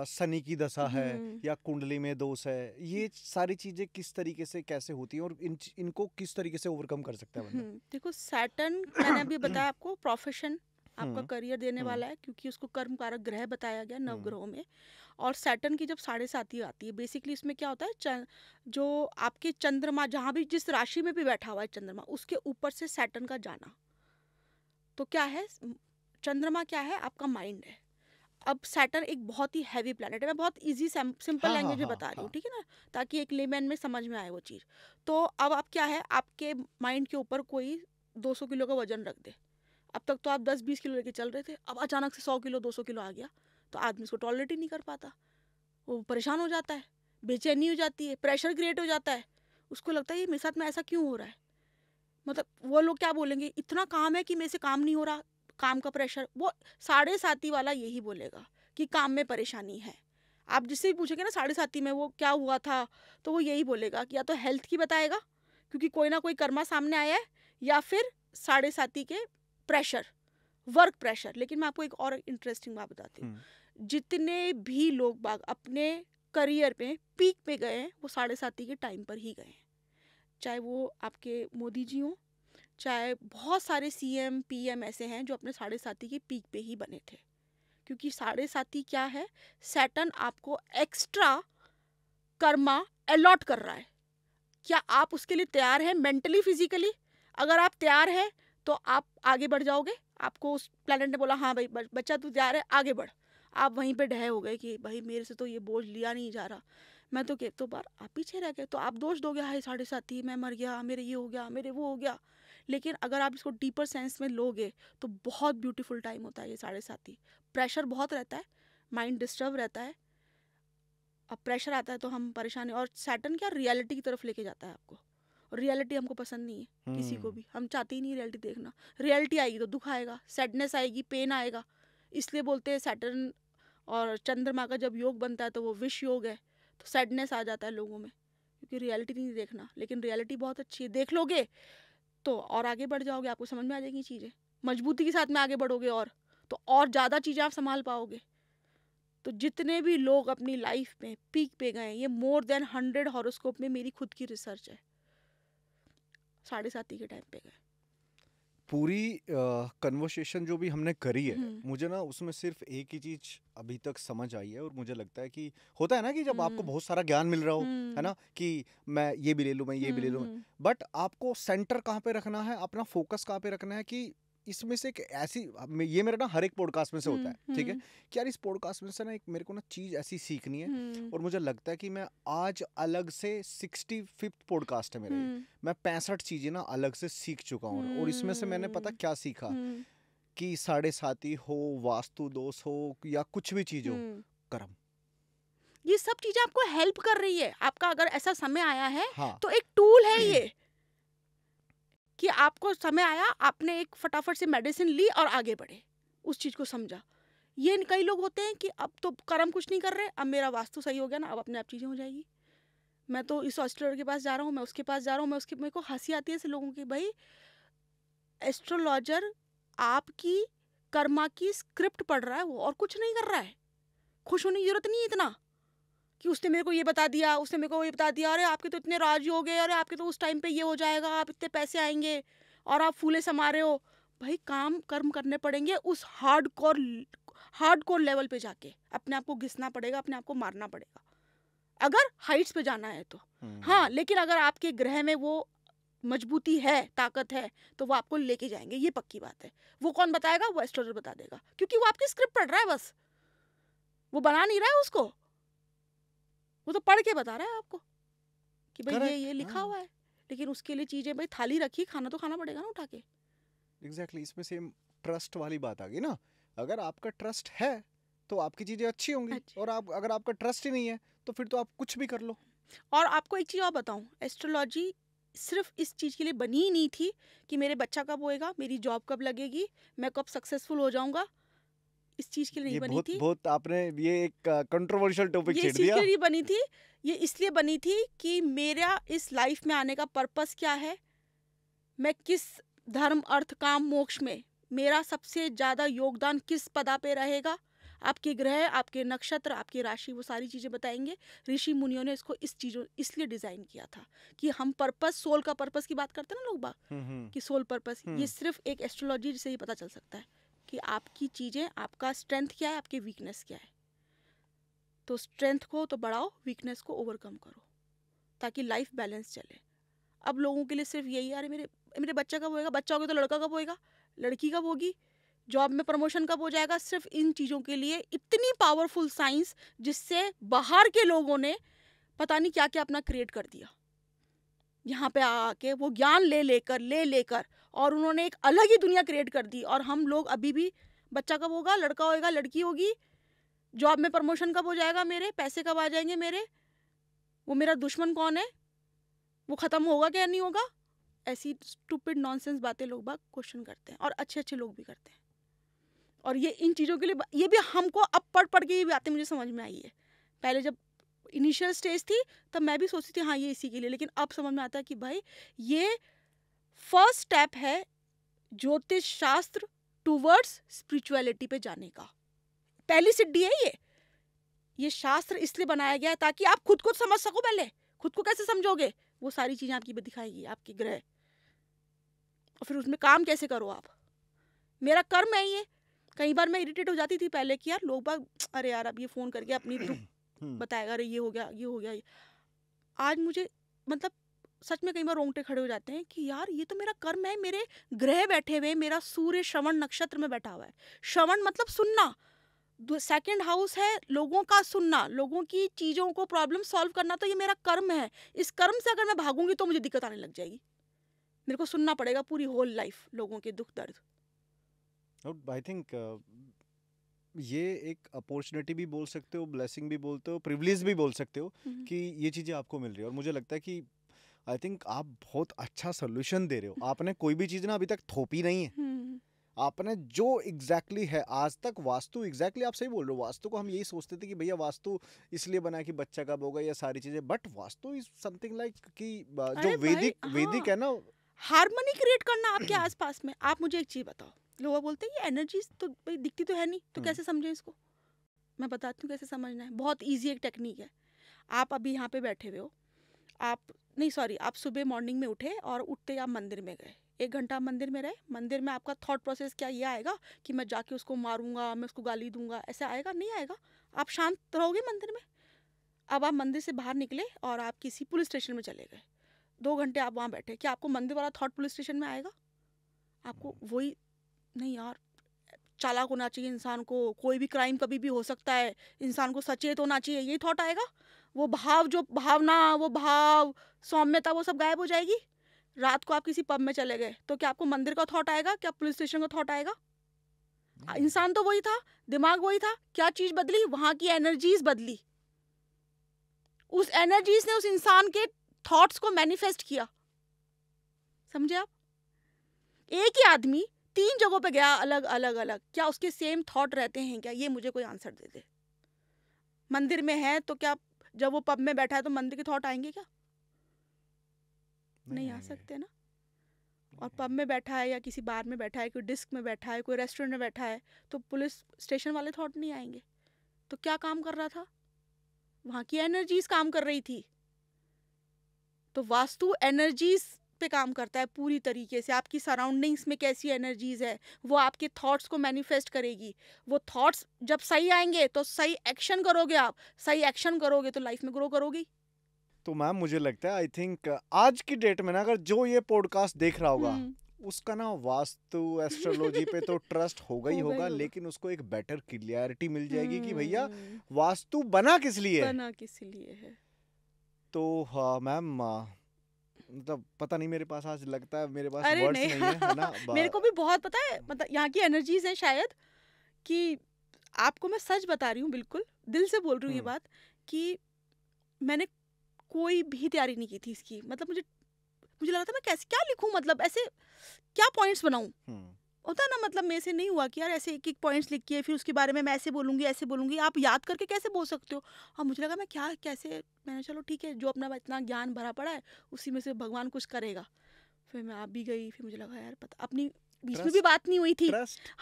शनि की दशा है हम्म। या कुंडली में दोष है ये सारी चीजें किस तरीके से कैसे होती हैं और इन इनको किस तरीके से ओवरकम कर सकते हैं हम्म, देखो सैटन मैंने अभी बताया आपको प्रोफेशन आपका करियर हम्म। देने वाला है क्योंकि उसको कर्म कारक ग्रह बताया गया नवग्रहों में और सैटन की जब साढ़े साथी आती है बेसिकली इसमें क्या होता है जो आपके चंद्रमा जहाँ भी जिस राशि में भी बैठा हुआ है चंद्रमा उसके ऊपर से सैटन का जाना तो क्या है चंद्रमा क्या है आपका माइंड है अब सैटर्न एक बहुत ही हैवी प्लानट है मैं बहुत इजी सिंपल लैंग्वेज में हाँ, बता रही हूँ हाँ। ठीक है ना ताकि एक लेमैन में समझ में आए वो चीज़ तो अब आप क्या है आपके माइंड के ऊपर कोई 200 किलो का वजन रख दे अब तक तो आप 10-20 किलो लेके चल रहे थे अब अचानक से 100 किलो 200 किलो आ गया तो आदमी उसको टॉलरेट ही नहीं कर पाता वो परेशान हो जाता है बेचैनी हो जाती है प्रेशर क्रिएट हो जाता है उसको लगता है ये मेरे साथ में ऐसा क्यों हो रहा है मतलब वो लोग क्या बोलेंगे इतना काम है कि मेरे से काम नहीं हो रहा काम का प्रेशर वो साढ़े साथी वाला यही बोलेगा कि काम में परेशानी है आप जिससे भी पूछेंगे ना साढ़े साथी में वो क्या हुआ था तो वो यही बोलेगा कि या तो हेल्थ की बताएगा क्योंकि कोई ना कोई कर्मा सामने आया है या फिर साढ़े साथी के प्रेशर वर्क प्रेशर लेकिन मैं आपको एक और इंटरेस्टिंग बात बताती हूँ हम्म। जितने भी लोग बाग अपने करियर में पीक पे गए हैं वो साढ़े साथी के टाइम पर ही गए हैं चाहे वो आपके मोदी जी हों चाहे बहुत सारे सी एम पी एम ऐसे हैं जो अपने साढ़े साथी की पीक पे ही बने थे क्योंकि साढ़े साथी क्या है सैटन आपको एक्स्ट्रा कर्मा अलॉट कर रहा है क्या आप उसके लिए तैयार हैं मेंटली फिजिकली अगर आप तैयार हैं तो आप आगे बढ़ जाओगे आपको उस प्लानट ने बोला हाँ भाई बच्चा तू तैयार है आगे बढ़ आप वहीं पे ढहे हो गए कि भाई मेरे से तो ये बोझ लिया नहीं जा रहा मैं तो कहते तो बार आप पीछे रह गए तो आप दोष दोगे हाई साढ़े साथी मैं मर गया मेरे ये हो गया मेरे वो हो गया लेकिन अगर आप इसको डीपर सेंस में लोगे तो बहुत ब्यूटीफुल टाइम होता है ये साढ़े ही प्रेशर बहुत रहता है माइंड डिस्टर्ब रहता है अब प्रेशर आता है तो हम परेशान और सैटन क्या रियलिटी की तरफ लेके जाता है आपको रियलिटी हमको पसंद नहीं है hmm. किसी को हम्म। भी हम चाहते ही नहीं रियलिटी देखना रियलिटी आएगी तो दुख आएगा सैडनेस आएगी पेन आएगा इसलिए बोलते हैं सैटर्न और चंद्रमा का जब योग बनता है तो वो विश योग है तो सैडनेस आ जाता है लोगों में क्योंकि रियलिटी नहीं देखना लेकिन रियलिटी बहुत अच्छी है देख लोगे तो और आगे बढ़ जाओगे आपको समझ में आ जाएगी चीज़ें मजबूती के साथ में आगे बढ़ोगे और तो और ज़्यादा चीज़ें आप संभाल पाओगे तो जितने भी लोग अपनी लाइफ में पीक पे गए ये मोर देन हंड्रेड हॉरोस्कोप में मेरी खुद की रिसर्च है साढ़े सात ही के टाइम पे गए पूरी कन्वर्सेशन जो भी हमने करी है हम्म। मुझे ना उसमें सिर्फ एक ही चीज अभी तक समझ आई है और मुझे लगता है कि होता है ना कि जब आपको हम्म। बहुत सारा ज्ञान मिल रहा हो है हम्म। ना कि मैं ये भी ले लूँ मैं ये भी ले लूँ बट आपको सेंटर कहाँ पे रखना है अपना फोकस कहाँ पे रखना है कि इसमें से एक ऐसी ये मेरा ना हर एक पॉडकास्ट में से होता हम्म, है ठीक है हम्म। कि यार इस पॉडकास्ट में से ना एक मेरे को ना चीज़ ऐसी सीखनी है हम्म। और मुझे लगता है कि मैं आज अलग से सिक्सटी फिफ्थ पॉडकास्ट है मेरे मैं पैंसठ चीज़ें ना अलग से सीख चुका हूँ और इसमें से मैंने पता क्या सीखा कि साढ़े साथी हो वास्तु दोष हो या कुछ भी चीज़ हो कर्म ये सब चीजें आपको हेल्प कर रही है आपका अगर ऐसा समय आया है हाँ, तो एक टूल है ये कि आपको समय आया आपने एक फटाफट से मेडिसिन ली और आगे बढ़े उस चीज़ को समझा ये कई लोग होते हैं कि अब तो कर्म कुछ नहीं कर रहे अब मेरा वास्तु तो सही हो गया ना अब अपने आप चीज़ें हो जाएगी मैं तो इस ऑस्ट्रेलर के पास जा रहा हूँ मैं उसके पास जा रहा हूँ मैं उसके मेरे को हंसी आती है ऐसे लोगों की भाई एस्ट्रोलॉजर आपकी कर्मा की स्क्रिप्ट पढ़ रहा है वो और कुछ नहीं कर रहा है खुश होने की जरूरत नहीं है इतना कि उसने मेरे को ये बता दिया उसने मेरे को ये बता दिया अरे आपके तो इतने राजी हो गए अरे आपके तो उस टाइम पे ये हो जाएगा आप इतने पैसे आएंगे और आप फूले समा रहे हो भाई काम कर्म करने पड़ेंगे उस hard core hard core level पे जाके अपने आप को घिसना पड़ेगा अपने आप को मारना पड़ेगा अगर हाइट्स पे जाना है तो हम्म। हाँ लेकिन अगर आपके ग्रह में वो मजबूती है ताकत है तो वो आपको लेके जाएंगे ये पक्की बात है वो कौन बताएगा वो एस्ट्रोलर बता देगा क्योंकि वो आपकी स्क्रिप्ट पढ़ रहा है बस वो बना नहीं रहा है उसको वो तो पढ़ के बता रहा है आपको कि भाई ये ये लिखा हाँ. हुआ है लेकिन उसके लिए चीज़ें भाई थाली रखी खाना तो खाना पड़ेगा ना उठा के एग्जैक्टली exactly, इसमें सेम ट्रस्ट वाली बात आ गई ना अगर आपका ट्रस्ट है तो आपकी चीज़ें अच्छी होंगी और आप अगर आपका ट्रस्ट ही नहीं है तो फिर तो आप कुछ भी कर लो और आपको एक चीज़ और बताऊँ एस्ट्रोलॉजी सिर्फ इस चीज़ के लिए बनी ही नहीं थी कि मेरे बच्चा कब होएगा मेरी जॉब कब लगेगी मैं कब सक्सेसफुल हो जाऊंगा इस चीज के लिए नहीं बनी थी बहुत आपने ये एक कंट्रोवर्शियल टॉपिक छेड़ दिया ये बनी थी ये इसलिए बनी थी कि मेरा इस लाइफ में आने का पर्पस क्या है मैं किस धर्म अर्थ काम मोक्ष में मेरा सबसे ज़्यादा योगदान किस पदा पे रहेगा आपके ग्रह आपके नक्षत्र आपकी राशि वो सारी चीज़ें बताएंगे ऋषि मुनियों ने इसको इस चीज़ों इसलिए डिज़ाइन किया था कि हम पर्पस सोल का पर्पस की बात करते हैं ना लोग बाग हम्म, हम्म। कि सोल पर्पस ये हम्म। सिर्फ एक एस्ट्रोलॉजी से ही पता चल सकता है कि आपकी चीज़ें आपका स्ट्रेंथ क्या है आपकी वीकनेस क्या है तो स्ट्रेंथ को तो बढ़ाओ वीकनेस को ओवरकम करो ताकि लाइफ बैलेंस चले अब लोगों के लिए सिर्फ यही अरे मेरे मेरे बच्चा कब होएगा बच्चा होगा तो लड़का कब होएगा लड़की कब होगी जॉब में प्रमोशन कब हो जाएगा सिर्फ इन चीज़ों के लिए इतनी पावरफुल साइंस जिससे बाहर के लोगों ने पता नहीं क्या क्या अपना क्रिएट कर दिया यहाँ पे आके वो ज्ञान ले लेकर ले लेकर और उन्होंने एक अलग ही दुनिया क्रिएट कर दी और हम लोग अभी भी बच्चा कब होगा लड़का होएगा लड़की होगी जॉब में प्रमोशन कब हो जाएगा मेरे पैसे कब आ जाएंगे मेरे वो मेरा दुश्मन कौन है वो ख़त्म होगा क्या नहीं होगा ऐसी स्टूपिड नॉनसेंस बातें लोग बाग क्वेश्चन करते हैं और अच्छे अच्छे लोग भी करते हैं और ये इन चीज़ों के लिए ये भी हमको अब पढ़ पढ़ के ये बातें मुझे समझ में आई है पहले जब इनिशियल स्टेज थी तब मैं भी सोचती थी हाँ ये इसी के लिए लेकिन अब समझ में आता है कि भाई ये फर्स्ट स्टेप है ज्योतिष शास्त्र टूवर्ड्स स्पिरिचुअलिटी पे जाने का पहली सिद्धि है ये ये शास्त्र इसलिए बनाया गया है ताकि आप खुद को समझ सको पहले खुद को कैसे समझोगे वो सारी चीज़ें आपकी दिखाएगी आपके ग्रह और फिर उसमें काम कैसे करो आप मेरा कर्म है ये कई बार मैं इरिटेट हो जाती थी पहले कि यार लोग बाग अरे यार अब ये फ़ोन करके अपनी तो हम्म। बताएगा अरे ये हो गया ये हो गया ये। आज मुझे मतलब सच में कई बार रोंगटे खड़े हो जाते हैं कि यार ये तो मेरा कर्म है मेरे ग्रह बैठे हुए मेरा सूर्य श्रवण नक्षत्र में बैठा हुआ है श्रवण मतलब सुनना सेकंड हाउस है लोगों का सुनना लोगों की चीज़ों को प्रॉब्लम सॉल्व करना तो ये मेरा कर्म है इस कर्म से अगर मैं भागूंगी तो मुझे दिक्कत आने लग जाएगी मेरे को सुनना पड़ेगा पूरी होल लाइफ लोगों के दुख दर्द आई थिंक ये एक अपॉर्चुनिटी भी बोल सकते हो ब्लेसिंग भी बोलते हो प्रिवलेज भी बोल सकते हो हम्म। कि ये चीज़ें आपको मिल रही है और मुझे लगता है कि आई थिंक आप बहुत अच्छा सोल्यूशन दे रहे हो आपने कोई भी चीज़ ना अभी तक थोपी नहीं है हम्म। आपने जो एग्जैक्टली exactly है आज तक वास्तु एग्जैक्टली exactly आप सही बोल रहे हो वास्तु को हम यही सोचते थे कि भैया वास्तु इसलिए बना कि बच्चा कब होगा या सारी चीज़ें but vastu is something like कि जो वैदिक हाँ। वैदिक है ना हारमोनी क्रिएट करना आपके आसपास में आप मुझे एक चीज़ बताओ लोग बोलते हैं ये एनर्जी तो भाई दिखती तो है नहीं तो हम्म। कैसे समझे इसको मैं बताती हूँ कैसे समझना है बहुत ईजी एक टेक्निक है आप अभी यहाँ पे बैठे हुए हो आप नहीं सॉरी आप सुबह मॉर्निंग में उठे और उठते आप मंदिर में गए एक घंटा मंदिर में रहे मंदिर में आपका थॉट प्रोसेस क्या ये आएगा कि मैं जाके उसको मारूंगा मैं उसको गाली दूंगा ऐसा आएगा नहीं आएगा आप शांत रहोगे मंदिर में अब आप मंदिर से बाहर निकले और आप किसी पुलिस स्टेशन में चले गए दो घंटे आप वहाँ बैठे क्या आपको मंदिर वाला थॉट पुलिस स्टेशन में आएगा आपको वही नहीं यार चालाक होना चाहिए इंसान को कोई भी क्राइम कभी भी हो सकता है इंसान को सचेत होना चाहिए ये थॉट आएगा वो भाव जो भावना वो भाव सौम्यता वो सब गायब हो जाएगी रात को आप किसी पब में चले गए तो क्या आपको मंदिर का थॉट आएगा क्या पुलिस स्टेशन का थॉट आएगा इंसान तो वही था दिमाग वही था क्या चीज बदली वहां की एनर्जीज बदली उस एनर्जीज ने उस इंसान के थॉट्स को मैनिफेस्ट किया समझे आप एक ही आदमी तीन जगहों पे गया अलग अलग अलग क्या उसके सेम थॉट रहते हैं क्या ये मुझे कोई आंसर दे दे मंदिर में है तो क्या जब वो पब में बैठा है तो मंद के थॉट आएंगे क्या नहीं, नहीं आ सकते ना और पब में बैठा है या किसी बार में बैठा है कोई डिस्क में बैठा है कोई रेस्टोरेंट में बैठा है तो पुलिस स्टेशन वाले थॉट नहीं आएंगे तो क्या काम कर रहा था वहाँ की एनर्जीज काम कर रही थी तो वास्तु एनर्जीज पे काम करता है पूरी तरीके से आपकी सराउंडिंग्स में कैसी एनर्जीज है वो आपके थॉट्स को मैनिफेस्ट करेगी वो थॉट्स जब सही आएंगे तो सही एक्शन करोगे आप सही एक्शन करोगे तो लाइफ में ग्रो करोगी तो मैम मुझे लगता है आई थिंक आज की डेट में ना अगर जो ये पॉडकास्ट देख रहा होगा हम्म। उसका ना वास्तु एस्ट्रोलॉजी पे तो ट्रस्ट हो गई हो होगा लेकिन उसको एक बेटर क्लियरिटी मिल जाएगी कि भैया हम्म। वास्तु बना किस लिए बना किस लिए है तो मैम हाँ, मतलब पता नहीं मेरे पास आज लगता है मेरे पास वर्ड्स नहीं, नहीं है ना मेरे को भी बहुत पता है हम्म। मतलब यहाँ की एनर्जीज हैं शायद कि आपको मैं सच बता रही हूँ बिल्कुल दिल से बोल रही हूँ ये हम्म। बात कि मैंने कोई भी तैयारी नहीं की थी इसकी मतलब मुझे मुझे लग रहा था मैं कैसे क्या लिखूँ मतलब ऐसे क्या पॉइंट्स बनाऊँ हम्म। होता है ना मतलब मेरे से नहीं हुआ कि यार ऐसे एक एक पॉइंट्स के फिर उसके बारे में मैं ऐसे बोलूँगी ऐसे बोलूँगी आप याद करके कैसे बोल सकते हो और हाँ, मुझे लगा मैं क्या कैसे मैंने चलो ठीक है जो अपना इतना ज्ञान भरा पड़ा है उसी में से भगवान कुछ करेगा फिर मैं आप भी गई फिर मुझे लगा यार पता अपनी बीच में भी बात नहीं हुई थी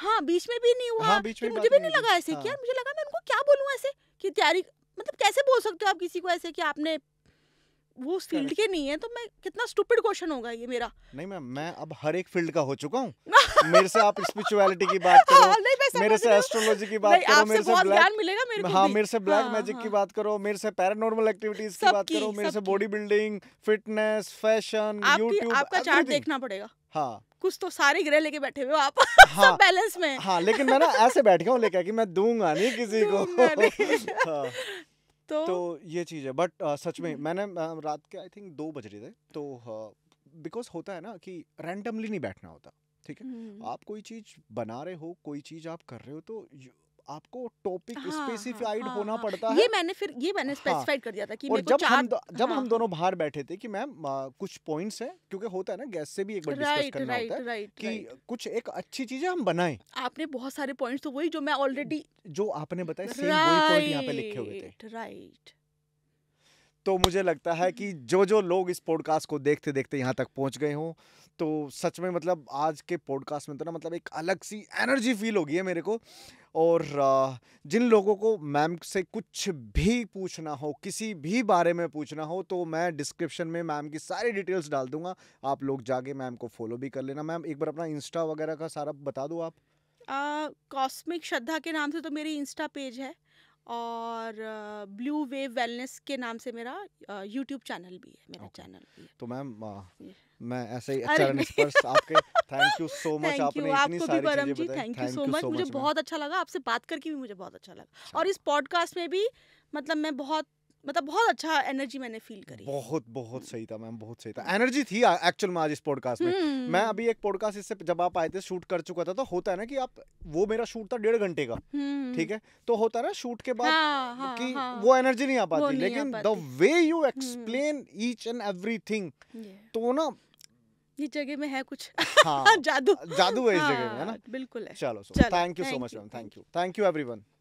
हाँ बीच में भी नहीं हुआ हाँ, बीच में मुझे भी नहीं लगा ऐसे कि हाँ। यार मुझे लगा मैं उनको क्या बोलूँ ऐसे कि तैयारी मतलब कैसे बोल सकते हो आप किसी को ऐसे कि आपने वो उस फील्ड के नहीं है तो मैं कितना स्टूपिड क्वेश्चन होगा ये मेरा नहीं मैम मैं अब हर एक फील्ड का हो चुका हूँ मेरे से आप स्पिरिचुअलिटी की बात करो मेरे से एस्ट्रोलॉजी की बात करो मेरे से ब्लैक मिलेगा मेरे को हाँ मेरे से ब्लैक मैजिक की बात करो मेरे से पैरानॉर्मल एक्टिविटीज की बात करो मेरे से body building fitness fashion YouTube आपका चार्ट देखना पड़ेगा हाँ कुछ तो सारे ग्रह लेके बैठे हुए आप हाँ, सब बैलेंस में हाँ लेकिन मैं ना ऐसे बैठ गया हूँ लेके कि मैं दूंगा नहीं किसी को तो तो ये चीज़ है बट सच में हम्म। मैंने रात के आई थिंक दो बज रहे थे तो बिकॉज होता है ना कि रैंडमली नहीं बैठना होता ठीक है हम्म। आप कोई चीज़ बना रहे हो कोई चीज़ आप कर रहे हो तो आपको टॉपिक स्पेसिफाइड हाँ, हाँ, हाँ होना हाँ। पड़ता ये है ये मैंने फिर ये मैंने स्पेसिफाइड हाँ, कर दिया था कि और जब हम जब हाँ। हम दोनों बाहर बैठे थे कि मैम कुछ पॉइंट्स हैं क्योंकि होता है ना गैस से भी एक बार डिस्कस करना होता है कि कुछ एक अच्छी चीजें हम बनाएं आपने बहुत सारे पॉइंट्स तो वही जो मैं ऑलरेडी जो आपने बताए सेम वही पॉइंट यहां पे लिखे हुए थे राइट तो मुझे लगता है कि जो जो लोग इस पॉडकास्ट को देखते देखते यहाँ तक पहुँच गए हों तो सच में मतलब आज के पॉडकास्ट में तो ना मतलब एक अलग सी एनर्जी फील होगी है मेरे को और जिन लोगों को मैम से कुछ भी पूछना हो किसी भी बारे में पूछना हो तो मैं डिस्क्रिप्शन में मैम की सारी डिटेल्स डाल दूंगा आप लोग जाके मैम को फॉलो भी कर लेना मैम एक बार अपना इंस्टा वगैरह का सारा बता दो आप कॉस्मिक श्रद्धा के नाम से तो मेरी इंस्टा पेज है और ब्लू वेव वेलनेस के नाम से मेरा यूट्यूब चैनल भी है मेरा चैनल भी है तो मैम मैं ऐसे ही अच्छा निष्कर्ष आपके थैंक यू सो मच आपने इतनी सारी चीजें बताई थैंक यू सो मच मुझे बहुत अच्छा लगा आपसे बात करके भी मुझे बहुत अच्छा लगा और इस पॉडकास्ट में भी मतलब मैं बहुत मतलब बहुत अच्छा एनर्जी मैंने फील करी बहुत बहुत सही था मैम बहुत सही था एनर्जी थी एक्चुअल में आज इस पॉडकास्ट में हम्म। मैं अभी एक पॉडकास्ट इससे जब आप आए थे शूट कर चुका था तो होता है ना कि आप वो मेरा शूट था डेढ़ घंटे का हम्म। ठीक है तो होता है ना शूट के बाद हाँ, हाँ, कि हाँ, वो एनर्जी नहीं आ पाती लेकिन the way you explain each and every तो ना इस जगह में है कुछ हाँ, जादू जादू है इस हाँ, जगह में है ना हाँ, बिल्कुल है चलो so thank you so much ma'am thank you thank you everyone